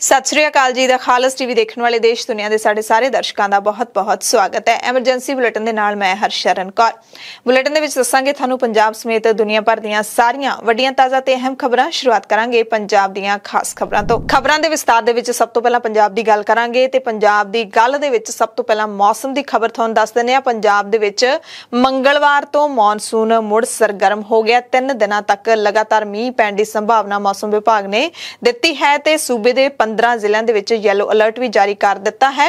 ਸਤਿ ਸ਼੍ਰੀ ਅਕਾਲ ਜੀ ਦਾ ਖਾਲਸ ਟੀਵੀ ਦੇਖਣ ਵਾਲੇ ਦੇਸ਼ ਦੁਨੀਆ ਦੇ ਸਾਡੇ ਸਾਰੇ ਦਰਸ਼ਕਾਂ ਦਾ ਬਹੁਤ-ਬਹੁਤ ਸਵਾਗਤ ਹੈ ਐਮਰਜੈਂਸੀ ਬੁਲੇਟਿਨ ਦੇ ਨਾਲ ਮੈਂ ਹਰਸ਼ਰਨ ਕੌਰ ਬੁਲੇਟਿਨ ਦੇ ਵਿੱਚ ਦੱਸਾਂਗੇ ਤੁਹਾਨੂੰ ਪੰਜਾਬ ਸਮੇਤ ਦੁਨੀਆ ਭਰ ਦੀਆਂ ਸਾਰੀਆਂ ਵੱਡੀਆਂ ਤਾਜ਼ਾ ਤੇ ਅਹਿਮ ਖਬਰਾਂ ਸ਼ੁਰੂਆਤ ਕਰਾਂਗੇ ਪੰਜਾਬ ਦੀਆਂ ਖਾਸ ਖਬਰਾਂ ਤੋਂ ਖਬਰਾਂ ਦੇ ਵਿਸਤਾਰ ਦੇ ਵਿੱਚ ਸਭ ਤੋਂ ਪਹਿਲਾਂ ਪੰਜਾਬ ਦੀ ਗੱਲ ਕਰਾਂਗੇ ਤੇ ਪੰਜਾਬ ਦੀ ਗੱਲ ਦੇ ਵਿੱਚ ਸਭ ਤੋਂ ਪਹਿਲਾਂ ਮੌਸਮ ਦੀ ਖਬਰ ਤੁਹਾਨੂੰ ਦੱਸ ਦਿੰਨੇ ਆ ਪੰਜਾਬ ਦੇ ਵਿੱਚ ਮੰਗਲਵਾਰ ਤੋਂ ਮੌਨਸੂਨ ਮੁੜ ਸਰਗਰਮ ਹੋ ਗਿਆ ਤਿੰਨ ਦਿਨਾਂ ਤੱਕ ਲਗਾਤਾਰ ਮੀਂਹ ਪੈਣ ਦੀ ਸੰਭਾਵਨਾ ਮੌਸਮ ਵਿਭਾਗ ਨੇ ਦਿੱਤੀ ਹੈ ਤੇ ਸੂਬੇ ਦੇ 15 ਜ਼ਿਲ੍ਹਿਆਂ ਦੇ ਵਿੱਚ ਯੈਲੋ ਅਲਰਟ ਵੀ ਜਾਰੀ ਕਰ ਦਿੱਤਾ ਹੈ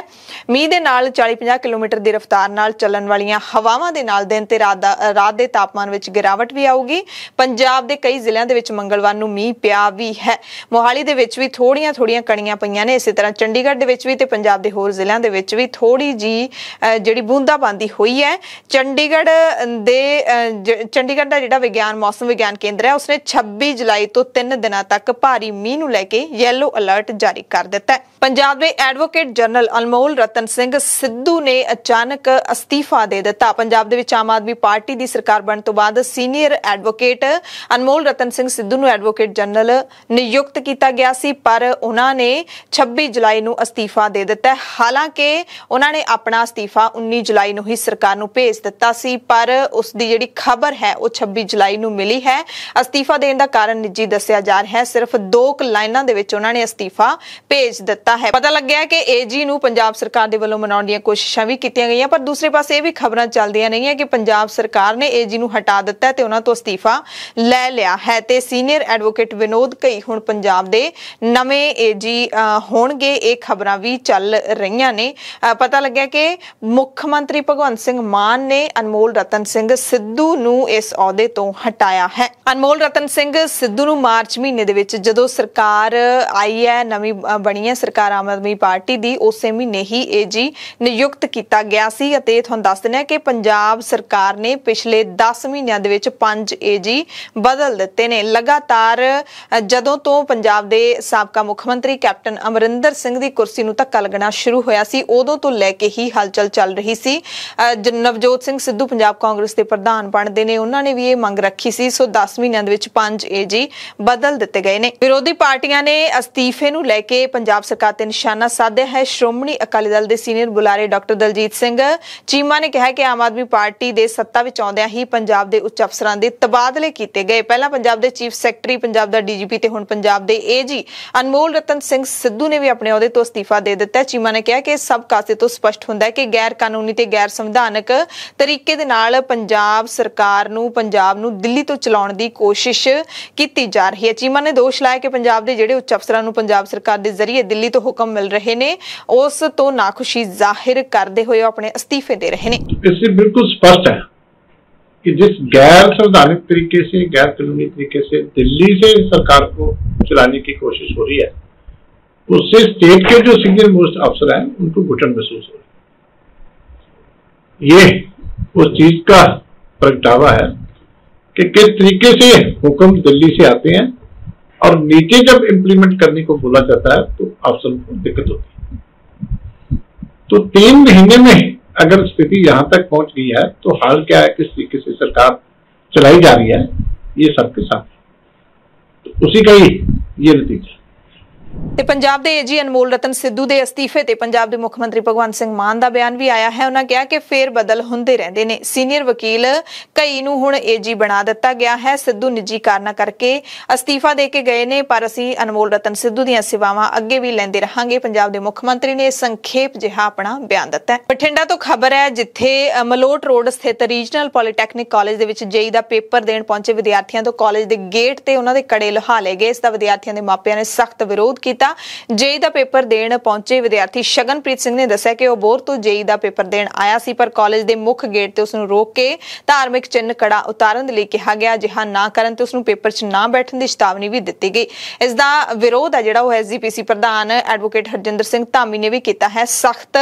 ਮੀਂਹ ਦੇ ਨਾਲ 40-50 ਕਿਲੋਮੀਟਰ ਦੀ ਰਫ਼ਤਾਰ ਨਾਲ ਚੱਲਣ ਵਾਲੀਆਂ ਹਵਾਵਾਂ ਦੇ ਨਾਲ ਦਿਨ ਤੇ ਰਾਤ ਦੇ ਤਾਪਮਾਨ ਵਿੱਚ ਗਿਰਾਵਟ ਵੀ ਆਊਗੀ ਪੰਜਾਬ ਦੇ ਕਈ ਜ਼ਿਲ੍ਹਿਆਂ ਦੇ ਵਿੱਚ ਮੰਗਲਵਾਰ ਨੂੰ ਮੀਂਹ ਪਿਆ ਵੀ ਹੈ ਮੋਹਾਲੀ ਦੇ ਵਿੱਚ ਵੀ ਥੋੜੀਆਂ ਥੋੜੀਆਂ ਕਣੀਆਂ ਪਈਆਂ ਨੇ ਇਸੇ ਤਰ੍ਹਾਂ ਚੰਡੀਗੜ੍ਹ ਦੇ ਵਿੱਚ ਵੀ ਤੇ ਪੰਜਾਬ ਦੇ ਹੋਰ ਜ਼ਿਲ੍ਹਿਆਂ ਦੇ ਵਿੱਚ ਵੀ ਥੋੜੀ ਜੀ ਜਿਹੜੀ ਬੂੰਦਾਬਾਂਦੀ ਹੋਈ ਹੈ ਚੰਡੀਗੜ੍ਹ ਦੇ ਚੰਡੀਗੜ੍ਹ ਦਾ ਜਿਹੜਾ ਵਿਗਿਆਨ ਮੌਸਮ ਵਿਗਿਆਨ ਕੇਂਦਰ ਹੈ ਉਸਨੇ 26 ਜੁਲਾਈ ਤੋਂ 3 ਦਿਨਾਂ ਤੱਕ ਭਾਰੀ ਮੀਂਹ ਨੂੰ ਲੈ ਕੇ ਯੈਲੋ ਅਲਰਟ ਜਾਰੀ ਕਰ ਦਿੱਤਾ ਹੈ ਪੰਜਾਬ ਦੇ ਐਡਵੋਕੇਟ ਜਨਰਲ ਅਨਮੋਲ ਰਤਨ ਸਿੰਘ ਸਿੱਧੂ ਨੇ ਅਚਾਨਕ ਅਸਤੀਫਾ ਦੇ ਦਿੱਤਾ ਪੰਜਾਬ ਦੇ ਵਿੱਚ ਆਮ ਆਦਮੀ ਪਾਰਟੀ ਦੀ ਸਰਕਾਰ ਬਣਨ ਤੋਂ ਬਾਅਦ ਸੀਨੀਅਰ ਐਡਵੋਕੇਟ ਅਨਮੋਲ ਰਤਨ ਸਿੰਘ ਸਿੱਧੂ ਨੂੰ ਐਡਵੋਕੇਟ ਜਨਰਲ ਨਿਯੁਕਤ ਕੀਤਾ ਗਿਆ ਸੀ ਪਰ ਉਹਨਾਂ ਨੇ 26 ਜੁਲਾਈ ਨੂੰ ਅਸਤੀਫਾ ਦੇ ਦਿੱਤਾ ਹਾਲਾਂਕਿ ਉਹਨਾਂ ਨੇ ਆਪਣਾ ਅਸਤੀਫਾ 19 ਜੁਲਾਈ ਨੂੰ ਹੀ ਸਰਕਾਰ ਨੂੰ ਭੇਜ ਦਿੱਤਾ ਸੀ ਪਰ ਉਸ ਦੀ ਜਿਹੜੀ ਖਬਰ ਹੈ ਉਹ 26 ਜੁਲਾਈ ਨੂੰ ਮਿਲੀ ਹੈ ਅਸਤੀਫਾ ਦੇਣ ਦਾ ਕਾਰਨ ਨਿੱਜੀ ਦੱਸਿਆ ਜਾ ਰਿਹਾ ਹੈ ਸਿਰਫ ਦੋ ਲਾਈਨਾਂ ਦੇ ਵਿੱਚ ਉਹਨਾਂ ਨੇ ਅਸਤੀਫਾ ਭੇਜ ਦਿੱਤਾ ਹੈ ਪਤਾ ਲੱਗਿਆ ਕਿ ਏਜੀ ਨੂੰ ਪੰਜਾਬ ਸਰਕਾਰ ਦੇ ਵੱਲੋਂ ਮਨਾਉਣ ਦੀਆਂ ਕੋਸ਼ਿਸ਼ਾਂ ਵੀ ਕੀਤੀਆਂ ਗਈਆਂ ਪਰ ਦੂਸਰੇ ਪਾਸੇ ਇਹ ਵੀ ਖਬਰਾਂ ਚੱਲਦੀਆਂ ਨਹੀਂ ਹੈ ਕਿ ਪੰਜਾਬ ਸਰਕਾਰ ਨੇ ਏਜੀ ਨੂੰ ਹਟਾ ਦਿੱਤਾ ਤੇ ਉਹਨਾਂ ਤੋਂ ਅਸਤੀਫਾ ਲੈ ਲਿਆ ਹੈ ਤੇ ਸੀਨੀਅਰ ਐਡਵੋਕੇਟ ਵਿਨੋਦ ਕਈ ਹੁਣ ਪੰਜਾਬ ਦੇ ਨਵੇਂ ਏਜੀ ਹੋਣਗੇ ਇਹ ਖਬਰਾਂ ਵੀ ਚੱਲ ਰਹੀਆਂ ਨੇ ਪਤਾ ਲੱਗਿਆ ਕਿ ਮੁੱਖ ਮੰਤਰੀ ਭਗਵੰਤ ਸਿੰਘ ਮਾਨ ਨੇ ਅਨਮੋਲ ਰਤਨ ਸਿੰਘ ਸਿੱਧੂ ਨੂੰ ਇਸ ਅਹੁਦੇ ਤੋਂ ਹਟਾਇਆ ਹੈ ਅਨਮੋਲ ਰਤਨ ਸਿੰਘ ਸਿੱਧੂ ਨੂੰ ਮਾਰਚ ਮਹੀਨੇ ਦੇ ਵਿੱਚ ਜਦੋਂ ਸਰਕਾਰ ਆਈ ਹੈ ਨਵੀਂ ਆਦਮੀ ਬਣੀ ਹੈ ਸਰਕਾਰ ਆਮ ਆਦਮੀ ਪਾਰਟੀ ਦੀ ਉਸੇ ਮਹੀਨੇ ਹੀ ਇਹ ਜੀ ਨਿਯੁਕਤ ਕੀਤਾ ਗਿਆ ਸੀ ਅਤੇ ਤੁਹਾਨੂੰ ਦੱਸ ਦਿੰਦੇ ਕਿ ਪੰਜਾਬ ਸਰਕਾਰ ਨੇ ਪਿਛਲੇ 10 ਮਹੀਨਿਆਂ ਦੇ ਵਿੱਚ 5 ਏਜੀ ਬਦਲ ਦਿੱਤੇ ਨੇ ਲਗਾਤਾਰ ਜਦੋਂ ਤੋਂ ਪੰਜਾਬ ਦੇ ਸਾਬਕਾ ਮੁੱਖ ਮੰਤਰੀ ਕੈਪਟਨ ਅਮਰਿੰਦਰ ਸਿੰਘ ਦੀ ਕੁਰਸੀ ਨੂੰ ਧੱਕਾ ਲੱਗਣਾ ਸ਼ੁਰੂ ਹੋਇਆ ਸੀ ਉਦੋਂ ਤੋਂ ਲੈ ਕੇ ਹੀ ਹਲਚਲ ਚੱਲ ਰਹੀ ਸੀ ਨਵਜੋਤ ਸਿੰਘ ਸਿੱਧੂ ਪੰਜਾਬ ਕਾਂਗਰਸ ਦੇ ਪ੍ਰਧਾਨ ਬਣਦੇ ਨੇ ਉਹਨਾਂ ਨੇ ਵੀ ਇਹ ਮੰਗ ਰੱਖੀ ਸੀ ਸੋ 10 ਮਹੀਨਿਆਂ ਦੇ ਵਿੱਚ 5 ਏਜੀ ਬਦਲ ਦਿੱਤੇ ਗਏ ਨੇ ਵਿਰੋਧੀ ਪਾਰਟੀਆਂ ਨੇ ਅਸਤੀਫੇ ਨੂੰ ਲੈ ਕੇ ਪੰਜਾਬ ਸਰਕਾਰ ਤੇ ਨਿਸ਼ਾਨਾ ਸਾਧਿਆ ਹੈ ਸ਼੍ਰੋਮਣੀ ਅਕਾਲੀ ਦਲ ਦੇ ਸੀਨੀਅਰ ਬੁਲਾਰੇ ਡਾਕਟਰ ਦਲਜੀਤ ਸਿੰਘ ਚੀਮਾ ਨੇ ਕਿਹਾ ਕਿ ਆਮ ਆਦਮੀ ਪਾਰਟੀ ਦੇ ਸੱਤਾ ਵਿੱਚ ਆਉਂਦਿਆਂ ਹੀ ਪੰਜਾਬ ਦੇ ਉੱਚ ਅਫਸਰਾਂ ਦੇ ਤਬਾਦਲੇ ਕੀਤੇ ਗਏ ਪਹਿਲਾਂ ਪੰਜਾਬ ਦੇ ਚੀਫ ਸੈਕਟਰੀ ਪੰਜਾਬ ਦਾ ਡੀਜੀਪੀ ਤੇ ਹੁਣ ਪੰਜਾਬ ਦੇ ਏਜੀ ਅਨਮੋਲ ਰਤਨ ਸਿੰਘ ਸਿੱਧੂ ਨੇ ਵੀ ਆਪਣੇ ਅਹੁਦੇ ਤੋਂ ਅਸਤੀਫਾ ਦੇ ਦਿੱਤਾ ਚੀਮਾ ਨੇ ਕਿਹਾ ਕਿ ਸਭ ਕਾਸੇ ਤੋਂ ਸਪਸ਼ਟ ਹੁੰਦਾ ਹੈ ਕਿ ਗੈਰ ਕਾਨੂੰਨੀ ਤੇ ਗੈਰ ਸੰਵਿਧਾਨਕ ਤਰੀਕੇ ਦੇ ਨਾਲ ਪੰਜਾਬ ਸਰਕਾਰ ਨੂੰ ਪੰਜਾਬ ਨੂੰ ਦਿੱਲੀ ਤੋਂ ਚਲਾਉਣ ਦੀ ਕੋਸ਼ਿਸ਼ ਕੀਤੀ ਜਾ ਰਹੀ ਹੈ ਚੀਮਾ ਨੇ ਦੋਸ਼ ਲਾਇਆ ਕਿ ਪੰਜਾਬ ਦੇ ਜਿਹੜੇ ਉੱਚ ਅਫਸਰਾਂ ਨੂੰ ਪੰਜਾਬ ਸਰਕਾਰ सरकार के जरिए दिल्ली तो हुक्म मिल रहे ਨੇ उस तो नाखुशी जाहिर करते हुए अपने अस्तीफे दे रहे ਨੇ तो बिल्कुल स्पष्ट है कि जिस गैर संवैधानिक तरीके से गैर कानूनी तरीके से दिल्ली से सरकार को चलाने की कोशिश हो रही है उससे स्टेट के जो सीनियर मोस्ट अफसर हैं उनको घुटन महसूस हो रही है ये उस चीज का प्रगटावा है कि किस तरीके से हुक्म दिल्ली से आते हैं और नीचे जब इंप्लीमेंट करने को बोला जाता है तो आप को दिक्कत होती है तो तीन महीने में अगर स्थिति यहां तक पहुंच गई है तो हाल क्या है किस तरीके से सरकार चलाई जा रही है ये सबके साथ तो उसी का ही ये नतीजा ਤੇ ਪੰਜਾਬ ਦੇ ਏਜੀ ਅਨਮੋਲ ਰਤਨ ਸਿੱਧੂ ਦੇ ਅਸਤੀਫੇ ਤੇ ਪੰਜਾਬ ਦੇ ਮੁੱਖ ਮੰਤਰੀ ਭਗਵੰਤ ਸਿੰਘ ਮਾਨ ਦਾ ਬਿਆਨ ਵੀ ਆਇਆ ਹੈ ਉਹਨਾਂ ਕਿਹਾ ਕਿ ਫੇਰ ਬਦਲ ਹੁੰਦੇ ਰਹਿੰਦੇ ਨੇ ਸੀਨੀਅਰ ਵਕੀਲ ਕਈ ਨੂੰ ਹੁਣ ਏਜੀ ਬਣਾ ਦਿੱਤਾ ਗਿਆ ਹੈ ਸਿੱਧੂ ਨਿੱਜੀ ਕਾਰਨਾ ਕਰਕੇ ਅਸਤੀਫਾ ਦੇ ਕੇ ਗਏ ਨੇ ਪਰ ਅਸੀਂ ਅਨਮੋਲ ਰਤਨ ਸਿੱਧੂ ਦੀਆਂ ਸੇਵਾਵਾਂ ਅੱਗੇ ਵੀ ਲੈਂਦੇ ਰਹਾਂਗੇ ਪੰਜਾਬ ਦੇ ਮੁੱਖ ਮੰਤਰੀ ਨੇ ਸੰਖੇਪ ਜਿਹਾ ਆਪਣਾ ਬਿਆਨ ਦਿੱਤਾ ਬਠਿੰਡਾ ਤੋਂ ਖਬਰ ਹੈ ਜਿੱਥੇ ਮਲੋਟ ਰੋਡ ਸਥਿਤ ਰੀਜਨਲ ਪੋਲੀਟੈਕਨਿਕ ਕਾਲਜ ਦੇ ਵਿੱਚ ਜੇਈ ਦਾ ਪੇਪਰ ਦੇਣ ਪਹੁੰਚੇ ਵਿਦਿਆਰਥੀਆਂ ਤੋਂ ਕਾਲਜ ਦੇ ਗੇਟ ਤੇ ਉਹਨਾਂ ਦੇ ਕੜੇ ਲੁਹਾ ਲਏ ਗਏ ਇਸ ਦਾ ਵਿਦਿਆਰਥੀਆਂ ਦੇ ਮਾਪਿਆਂ ਨੇ ਸਖਤ ਵਿਰੋਧ ਕੀਤਾ ਜੇਈ ਦਾ ਪੇਪਰ ਦੇਣ ਪਹੁੰਚੇ ਵਿਦਿਆਰਥੀ ਸ਼ਗਨਪ੍ਰੀਤ ਸਿੰਘ ਨੇ ਦੱਸਿਆ ਕਿ ਉਹ ਬੋਰ ਤੋਂ ਜੇਈ ਦਾ ਪੇਪਰ ਦੇਣ ਆਇਆ ਸੀ ਪਰ ਕਾਲਜ ਦੇ ਮੁੱਖ ਗੇਟ ਤੇ ਉਸ ਨੂੰ ਰੋਕ ਕੇ ਧਾਰਮਿਕ ਚਿੰਨ ਕੜਾ ਉਤਾਰਨ ਦੇ ਲਈ ਕਿਹਾ ਗਿਆ ਜਿਹਾ ਨਾ ਕਰਨ ਤੇ ਉਸ ਨੂੰ ਪੇਪਰ 'ਚ ਨਾ ਬੈਠਣ ਦੀ ਚੇਤਾਵਨੀ ਵੀ ਦਿੱਤੀ ਗਈ ਇਸ ਦਾ ਵਿਰੋਧ ਆ ਜਿਹੜਾ ਉਹ ਐਸਜੀਪੀਸੀ ਪ੍ਰਧਾਨ ਐਡਵੋਕੇਟ ਹਰਜਿੰਦਰ ਸਿੰਘ ਧਾਮੀ ਨੇ ਵੀ ਕੀਤਾ ਹੈ ਸਖਤ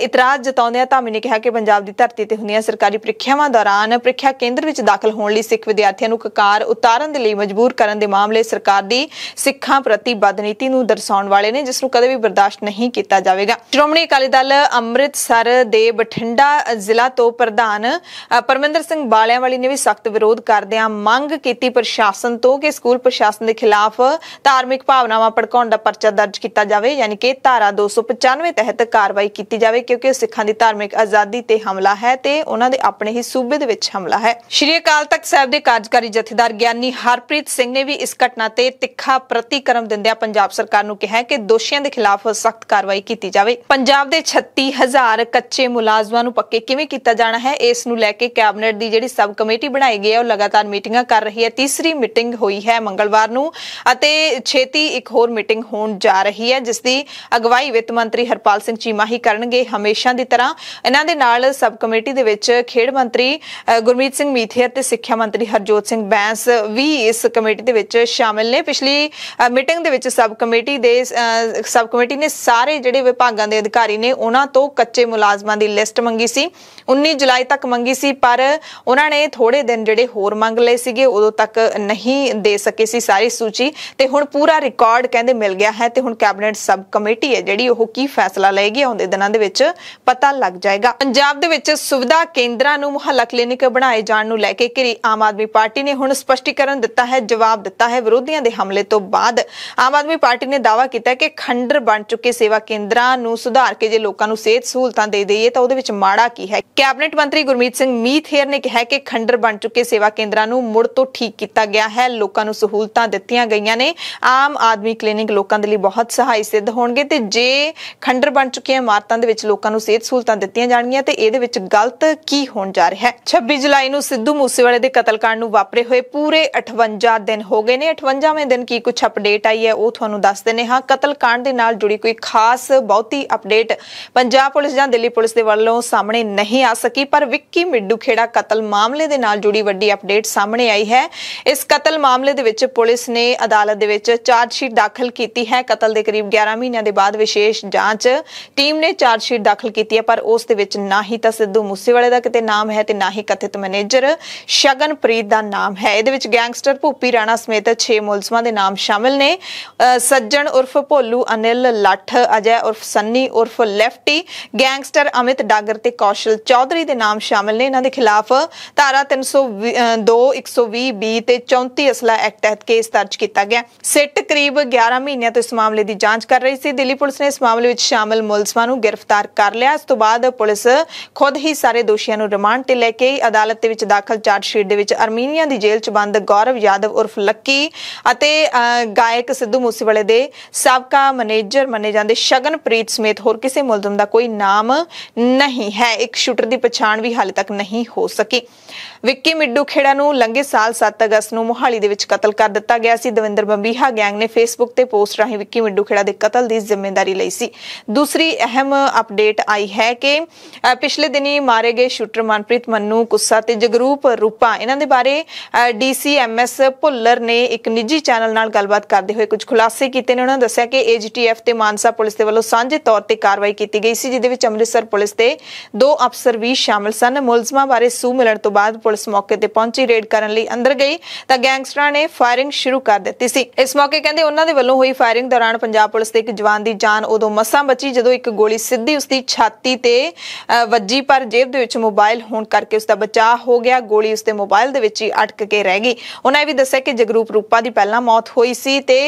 ਇਤਰਾਜ਼ ਜਤਾਉਂਦਿਆਂ ਧਾਮੀ ਨੇ ਕਿਹਾ ਕਿ ਪੰਜਾਬ ਦੀ ਧਰਤੀ ਤੇ ਹੁੰਦੀਆਂ ਸਰਕਾਰੀ ਪ੍ਰੀਖਿਆਵਾਂ ਦੌਰਾਨ ਪ੍ਰੀਖਿਆ ਕੇਂਦਰ ਵਿੱਚ ਦਾਖਲ ਹੋਣ ਲਈ ਸਿੱਖ ਵਿਦਿਆਰਥੀਆਂ ਨੂੰ ਕਕਾਰ ਉਤਾਰਨ ਦੇ ਲਈ ਮਜਬੂਰ ਕਰਨ ਦੇ ਮਾਮਲੇ ਸਰਕਾਰ ਦੀ ਸਿੱਖਾਂ ਪ੍ਰਤੀ ਬਦਨੀਤੀ ਨੂੰ ਦਰਸਾਉਣ ਵਾਲੇ ਨੇ ਜਿਸ ਨੂੰ ਕਦੇ ਵੀ ਬਰਦਾਸ਼ਤ ਨਹੀਂ ਕੀਤਾ ਜਾਵੇਗਾ ਸ਼੍ਰੋਮਣੀ ਅਕਾਲੀ ਦਲ ਅੰਮ੍ਰਿਤਸਰ ਦੇ ਬਠਿੰਡਾ ਜ਼ਿਲ੍ਹਾ ਤੋਂ ਪ੍ਰਧਾਨ ਪਰਮਿੰਦਰ ਸਿੰਘ ਵਾਲੀ ਨੇ ਵੀ ਸਖਤ ਵਿਰੋਧ ਕਰਦਿਆਂ ਮੰਗ ਕੀਤੀ ਪ੍ਰਸ਼ਾਸਨ ਤੋਂ ਕਿ ਸਕੂਲ ਪ੍ਰਸ਼ਾਸਨ ਦੇ ਖਿਲਾਫ ਧਾਰਮਿਕ ਭਾਵਨਾਵਾਂ ਭੜਕਾਉਣ ਦਾ ਪਰਚਾ ਦਰਜ ਕੀਤਾ ਜਾਵੇ ਯਾਨੀ ਕਿ ਧਾਰਾ 295 ਤਹਿਤ ਕਾਰਵਾਈ ਕੀਤੀ ਜਾਵੇ ਕਿਉਂਕਿ ਸਿੱਖਾਂ ਦੀ ਧਾਰਮਿਕ ਆਜ਼ਾਦੀ ਤੇ ਹਮਲਾ ਹੈ ਤੇ ਉਹਨਾਂ ਦੇ ਆਪਣੇ ਹੀ ਸੂਬੇ ਦੇ ਵਿੱਚ ਹਮਲਾ ਹੈ ਸ਼੍ਰੀ ਅਕਾਲ ਤਖਤ ਸਾਹਿਬ ਦੇ ਕਾਰਜਕਾਰੀ ਜਥੇਦਾਰ ਗਿਆਨੀ ਹਰਪ੍ਰੀਤ ਸਿੰਘ ਨੇ ਵੀ ਇਸ ਘਟਨਾ ਤੇ ਤਿੱਖਾ ਪ੍ਰਤੀਕਰਮ ਦਿੰਦਿਆਂ ਪੰਜਾਬ ਪੰਜਾਬ ਸਰਕਾਰ ਨੂੰ ਕਿਹਾ ਕਿ ਦੋਸ਼ੀਆਂ ਦੇ ਖਿਲਾਫ ਸਖਤ ਕਾਰਵਾਈ ਕੀਤੀ ਜਾਵੇ ਪੰਜਾਬ ਦੇ 36000 ਕੱਚੇ ਮੁਲਾਜ਼ਮਾਂ ਨੂੰ ਪੱਕੇ ਕਿਵੇਂ ਕੀਤਾ ਜਾਣਾ ਹੈ ਇਸ ਨੂੰ ਲੈ ਕੇ ਕੈਬਨਿਟ ਦੀ ਜਿਹੜੀ ਸਬ ਕਮੇਟੀ ਬਣਾਈ ਗਈ ਹੈ ਉਹ ਲਗਾਤਾਰ ਮੀਟਿੰਗਾਂ ਕਰ ਰਹੀ ਹੈ ਤੀਸਰੀ ਮੀਟਿੰਗ ਹੋਈ ਹੈ ਮੰਗਲਵਾਰ ਨੂੰ ਅਤੇ ਛੇਤੀ ਇੱਕ ਹੋਰ ਮੀਟਿੰਗ ਹੋਣ ਜਾ ਰਹੀ ਹੈ ਜਿਸ ਦੀ ਅਗਵਾਈ ਵਿੱਤ ਮੰਤਰੀ ਹਰਪਾਲ ਸਿੰਘ ਚੀਮਾ ਹੀ ਕਰਨਗੇ ਹਮੇਸ਼ਾ ਦੀ ਤਰ੍ਹਾਂ ਇਹਨਾਂ ਦੇ ਨਾਲ ਸਬ ਕਮੇਟੀ ਦੇ ਵਿੱਚ ਖੇਡ ਮੰਤਰੀ ਗੁਰਮੀਤ ਸਿੰਘ ਮੀਥੇਰ ਤੇ ਸਿੱਖਿਆ ਮੰਤਰੀ ਹਰਜੋਤ ਸਿੰਘ ਬੈਂਸ ਵੀ ਇਸ ਕਮੇਟੀ ਦੇ ਵਿੱਚ ਸ਼ਾਮਿਲ ਨੇ ਪਿਛਲੀ ਮੀਟਿੰਗ ਦੇ ਵਿੱਚ ਸਬ ਕਮੇਟੀ ਦੇ ਸਬ ਕਮੇਟੀ ਨੇ ਸਾਰੇ ਜਿਹੜੇ ਵਿਭਾਗਾਂ ਦੇ ਅਧਿਕਾਰੀ ਨੇ ਉਹਨਾਂ ਤੋਂ ਕੱਚੇ ਮੁਲਾਜ਼ਮਾਂ ਦੀ ਲਿਸਟ ਮੰਗੀ ਸੀ 19 ਜੁਲਾਈ ਤੱਕ ਮੰਗੀ ਸੀ ਪਰ ਉਹਨਾਂ ਨੇ ਥੋੜੇ ਦਿਨ ਜਿਹੜੇ ਹੋਰ ਮੰਗ ਲਏ ਸੀਗੇ ਉਦੋਂ ਤੱਕ ਨਹੀਂ ਦੇ ਸਕੇ ਸੀ ਸਾਰੀ ਸੂਚੀ ਤੇ ਹੁਣ ਪੂਰਾ ਰਿਕਾਰਡ ਕਹਿੰਦੇ ਮਿਲ ਗਿਆ ਹੈ ਤੇ ਹੁਣ ਕੈਬਨਿਟ ਸਬ ਕਮੇਟੀ ਹੈ ਜਿਹੜੀ ਉਹ ਕੀ ਫੈਸਲਾ ਲਏਗੀ ਆਉਂਦੇ ਦਿਨਾਂ ਦੇ ਵਿੱਚ ਪਤਾ ਲੱਗ ਜਾਏਗਾ ਪੰਜਾਬ ਦੇ ਵਿੱਚ ਸੁਵਿਧਾ ਕੇਂਦਰਾਂ ਨੂੰ ਮੁਹੱਲਾ ਕਲੀਨਿਕ ਬਣਾਏ ਜਾਣ ਨੂੰ ਲੈ ਕੇ ਕਿਰੀ ਆਮ ਆਦਮੀ ਪਾਰਟੀ ਨੇ ਹੁਣ ਸਪਸ਼ਟੀਕਰਨ ਦਿੱਤਾ ਹੈ ਜਵਾਬ ਦਿੱਤਾ ਹੈ ਵਿਰੋਧੀਆਂ ਦੇ ਹਮਲੇ ਤੋਂ ਬਾਅਦ ਆਮ ਆਦਮੀ ਪਾਰਟੀ ਨੇ ਦਾਵਾ ਕੀਤਾ ਕਿ ਖੰਡਰ ਬਣ ਚੁੱਕੇ ਸੇਵਾ ਕੇਂਦਰਾਂ ਨੂੰ ਸੁਧਾਰ ਕੇ ਜੇ ਲੋਕਾਂ ਨੂੰ ਸਿਹਤ ਸਹੂਲਤਾਂ ਦੇ ਦਈਏ ਤਾਂ ਉਹਦੇ ਵਿੱਚ ਮਾੜਾ ਕੀ ਹੈ ਕੈਬਨਿਟ ਮੰਤਰੀ ਗੁਰਮੀਤ ਸਿੰਘ ਮੀਥੇਰ ਨੇ ਕਿਹਾ ਕਿ ਖੰਡਰ ਬਣ ਚੁੱਕੇ ਸੇਵਾ ਕੇਂਦਰਾਂ ਨੂੰ ਮੁੜ ਤੋਂ ਠੀਕ ਕੀਤਾ ਗਿਆ ਹੈ ਲੋਕਾਂ ਨੂੰ ਸਹੂਲਤਾਂ ਦਿੱਤੀਆਂ ਗਈਆਂ ਨੇ ਆਮ ਆਦਮੀ ਕਲੀਨਿਕ ਲੋਕਾਂ ਦੇ ਲਈ ਬਹੁਤ ਸਹਾਇਕ ਸਿੱਧ ਹੋਣਗੇ ਤੇ ਜੇ ਖੰਡਰ ਬਣ ਚੁੱਕੀਆਂ ਇਮਾਰਤਾਂ ਦੇ ਵਿੱਚ ਲੋਕਾਂ ਨੂੰ ਸਿਹਤ ਸਹੂਲਤਾਂ ਦਿੱਤੀਆਂ ਜਾਣਗੀਆਂ ਤੇ ਇਹਦੇ ਵਿੱਚ ਗਲਤ ਕੀ ਹੋਣ ਜਾ ਰਿਹਾ ਹੈ 26 ਜੁਲਾਈ ਨੂੰ ਸਿੱਧੂ ਮੂਸੇਵਾਲੇ ਦੇ ਕਤਲकांड ਨੂੰ ਵਾਪਰੇ ਹੋਏ ਪੂਰੇ 58 ਦਿਨ ਹੋ ਗਏ ਨੇ 58ਵੇਂ ਦਿਨ ਕੀ ਕੁਝ ਅਪਡੇਟ ਆਈ ਹੈ ਉਹ ਤੁਹਾਨੂੰ ਤੁਹਾਨੂੰ ਦੱਸ ਦਿੰਨੇ ਹਾਂ ਕਤਲ ਕਾਂਡ ਦੇ ਨਾਲ ਜੁੜੀ ਕੋਈ ਖਾਸ ਬਹੁਤੀ ਅਪਡੇਟ ਪੰਜਾਬ ਪੁਲਿਸ ਜਾਂ ਦਿੱਲੀ ਪੁਲਿਸ ਦੇ ਵੱਲੋਂ ਸਾਹਮਣੇ ਨਹੀਂ ਆ ਸਕੀ ਪਰ ਵਿੱਕੀ ਮਿੱਡੂ ਖੇੜਾ ਕਤਲ ਮਾਮਲੇ ਦੇ ਨਾਲ ਜੁੜੀ ਵੱਡੀ ਅਪਡੇਟ ਸਾਹਮਣੇ ਆਈ ਹੈ ਇਸ ਕਤਲ ਮਾਮਲੇ ਦੇ ਵਿੱਚ ਪੁਲਿਸ ਨੇ ਅਦਾਲਤ ਦੇ ਵਿੱਚ ਚਾਰਜ ਸ਼ੀਟ ਦਾਖਲ ਕੀਤੀ ਹੈ ਕਤਲ ਦੇ ਕਰੀਬ 11 ਮਹੀਨਿਆਂ ਦੇ ਬਾਅਦ ਵਿਸ਼ੇਸ਼ ਜਾਂਚ ਟੀਮ ਨੇ ਚਾਰਜ ਸ਼ੀਟ ਦਾਖਲ ਕੀਤੀ ਹੈ ਪਰ ਉਸ ਦੇ ਵਿੱਚ ਨਾ ਹੀ ਤਾਂ ਸਿੱਧੂ ਮੂਸੇਵਾਲੇ ਦਾ ਕਿਤੇ ਨਾਮ ਹੈ ਤੇ ਨਾ ਹੀ ਕਥਿਤ ਮੈਨੇਜਰ ਸ਼ਗਨਪ੍ਰੀਤ ਦਾ ਨਾਮ ਹੈ ਇਹਦੇ ਵਿੱਚ ਗੈਂਗਸਟਰ ਭੂਪੀ ਰਾਣਾ ਸਮੇਤ 6 ਮੁਲਜ਼ਮਾਂ ਦੇ ਨਾਮ ਸ਼ਾਮਿਲ ਨੇ ਸੱਜਣ ਉਰਫ ਭੋਲੂ ਅਨਿਲ ਲੱਠ ਅਜੈ ਉਰਫ ਸੰਨੀ ਉਰਫ ਲੈਫਟੀ ਗੈਂਗਸਟਰ ਅਮਿਤ ਡਾਗਰ ਤੇ ਕੌਸ਼ਲ ਚੌਧਰੀ ਦੇ ਨਾਮ ਸ਼ਾਮਲ ਨੇ ਇਹਨਾਂ ਦੇ ਖਿਲਾਫ ਧਾਰਾ 302 120 ਬੀ ਤੇ 34 ਅਸਲਾ ਐਕਟ ਤਹਿਤ ਕੇਸ ਦਰਜ ਕੀਤਾ ਗਿਆ ਸਿੱਟ ਕਰੀਬ 11 ਮਹੀਨਿਆਂ ਤੋਂ ਇਸ ਮਾਮਲੇ ਦੀ ਜਾਂਚ ਕਰ ਰਹੀ ਸੀ ਦਿੱਲੀ ਪੁਲਿਸ ਨੇ ਇਸ ਮਾਮਲੇ ਵਿੱਚ ਸ਼ਾਮਲ ਮੁਲਜ਼ਮਾਂ ਨੂੰ ਗ੍ਰਿਫਤਾਰ ਕਰ ਲਿਆ ਇਸ ਤੋਂ ਬਾਅਦ ਪੁਲਿਸ ਖੁਦ ਹੀ ਸਾਰੇ ਦੋਸ਼ੀਆਂ ਨੂੰ ਰਿਮਾਂਡ ਤੇ ਲੈ ਕੇ ਅਦਾਲਤ ਦੇ ਵਿੱਚ ਦਾਖਲ ਚਾਰਜ ਸ਼ੀਟ ਦੇ ਵਿੱਚ ਅਰਮੀਨੀਆ ਦੀ ਜੇਲ੍ਹ 'ਚ ਬੰਦ ਗੌਰਵ ਯਾਦਵ ਉਰਫ ਲੱਕੀ ਅਤੇ ਗਾਇਕ ਸਿੱਧੂ ਮੂਸੇਵਾਲੇ ਮਾਮਲੇ ਦੇ ਸਾਬਕਾ ਮੈਨੇਜਰ ਮੰਨੇ ਜਾਂਦੇ ਸ਼ਗਨਪ੍ਰੀਤ ਸਮੇਤ ਹੋਰ ਕਿਸੇ ਮੁਲਜ਼ਮ ਦਾ ਕੋਈ ਨਾਮ ਨਹੀਂ ਹੈ ਇੱਕ ਸ਼ੂਟਰ ਦੀ ਪਛਾਣ ਵੀ ਹਾਲੇ ਤੱਕ ਨਹੀਂ ਹੋ ਸਕੀ ਵਿੱਕੀ ਮਿੱਡੂ ਖੇੜਾ ਨੂੰ ਲੰਗੇ ਸਾਲ 7 ਅਗਸਤ ਨੂੰ ਮੋਹਾਲੀ ਦੇ ਵਿੱਚ ਕਤਲ ਕਰ ਦਿੱਤਾ ਗਿਆ ਸੀ ਦਵਿੰਦਰ ਬੰਬੀਹਾ ਗੈਂਗ ਨੇ ਫੇਸਬੁੱਕ ਤੇ ਪੋਸਟ ਰਾਹੀਂ ਵਿੱਕੀ ਮਿੱਡੂ ਖੇੜਾ ਦੇ ਕਤਲ ਦੀ ਜ਼ਿੰਮੇਵਾਰੀ ਲਈ ਸੀ ਦੂਸਰੀ ਅਹਿਮ ਅਪਡੇਟ ਆਈ ਹੈ ਕਿ ਪਿਛਲੇ ਦਿਨੀ ਮਾਰੇ ਗਏ ਸ਼ੂਟਰ ਮਨਪ੍ਰੀਤ ਮੰਨੂ ਕੁੱਸਾ ਤੇ ਜਗਰੂਪ ਰੂਪਾ ਇਹਨਾਂ ਦੇ ਬਾਰੇ ਡੀਸੀ ਐਮਐਸ ਭੁੱਲਰ ਨੇ ਇੱਕ ਨਿੱਜੀ ਚੈਨਲ ਨਾਲ ਗੱਲਬਾਤ ਕਰਦੇ ਹੋਏ ਕੁਝ ਖੁਲਾਸੇ ਕੀਤੇ ਨੇ ਉਹਨਾਂ ਦੱਸਿਆ ਕਿ ਏਜੀਟੀਐਫ ਤੇ ਮਾਨਸਾ ਪੁਲਿਸ ਦੇ ਵੱਲੋਂ ਸਾਂਝੇ ਤੌਰ ਤੇ ਕਾਰਵਾਈ ਕੀਤੀ ਗਈ ਸੀ ਜਿਦੇ ਵਿੱਚ ਅੰਮ੍ਰਿਤਸਰ ਪੁਲਿਸ ਦੇ ਦੋ ਅਫਸਰ ਵੀ ਸ਼ਾਮਲ ਸਨ ਮੁਲਜ਼ਮਾਂ ਬਾਰੇ ਸੂ ਮਿਲਣ ਤੋਂ ਬਾਅਦ ਪੁਲਿਸ ਮੌਕੇ ਤੇ ਪਹੁੰਚੀ ਰੇਡ ਕਰਨ ਲਈ ਅੰਦਰ ਗਈ ਤਾਂ ਗੈਂਗਸਟਰਾਂ ਨੇ ਫਾਇਰਿੰਗ ਸ਼ੁਰੂ ਕਰ ਦਿੱਤੀ ਸੀ ਇਸ ਮੌਕੇ ਕਹਿੰਦੇ ਉਹਨਾਂ ਦੇ ਵੱਲੋਂ ਹੋਈ ਫਾਇਰਿੰਗ ਦੌਰਾਨ ਪੰਜਾਬ ਪੁਲਿਸ ਦੇ ਇੱਕ ਜਵਾਨ ਦੀ ਜਾਨ ਉਦੋਂ ਮਸਾਂ ਬਚੀ ਜਦੋਂ ਇੱਕ ਗੋਲੀ ਸਿੱਧੀ ਉਸ ਦੀ ਛਾਤੀ ਤੇ ਵੱਜੀ ਪਰ ਜੇਬ ਦੇ ਵਿੱਚ ਮੋਬਾਈਲ ਹੋਣ ਕਰਕੇ ਉਸ ਦਾ ਬਚਾਅ ਹੋ ਗਿਆ ਗੋਲੀ ਉਸ ਦੇ ਮੋਬਾਈਲ ਦੇ ਵਿੱਚ ਹੀ ਅਟਕ ਕੇ ਰਹਿ ਗਈ ਉਹਨਾਂ ਇਹ ਵੀ ਦੱਸਿਆ ਕਿ ਜਗਰੂਪ ਰੂਪਾ ਦੀ ਪਹਿਲਾਂ ਮੌਤ ਹੋਈ ਸੀ ਤੇ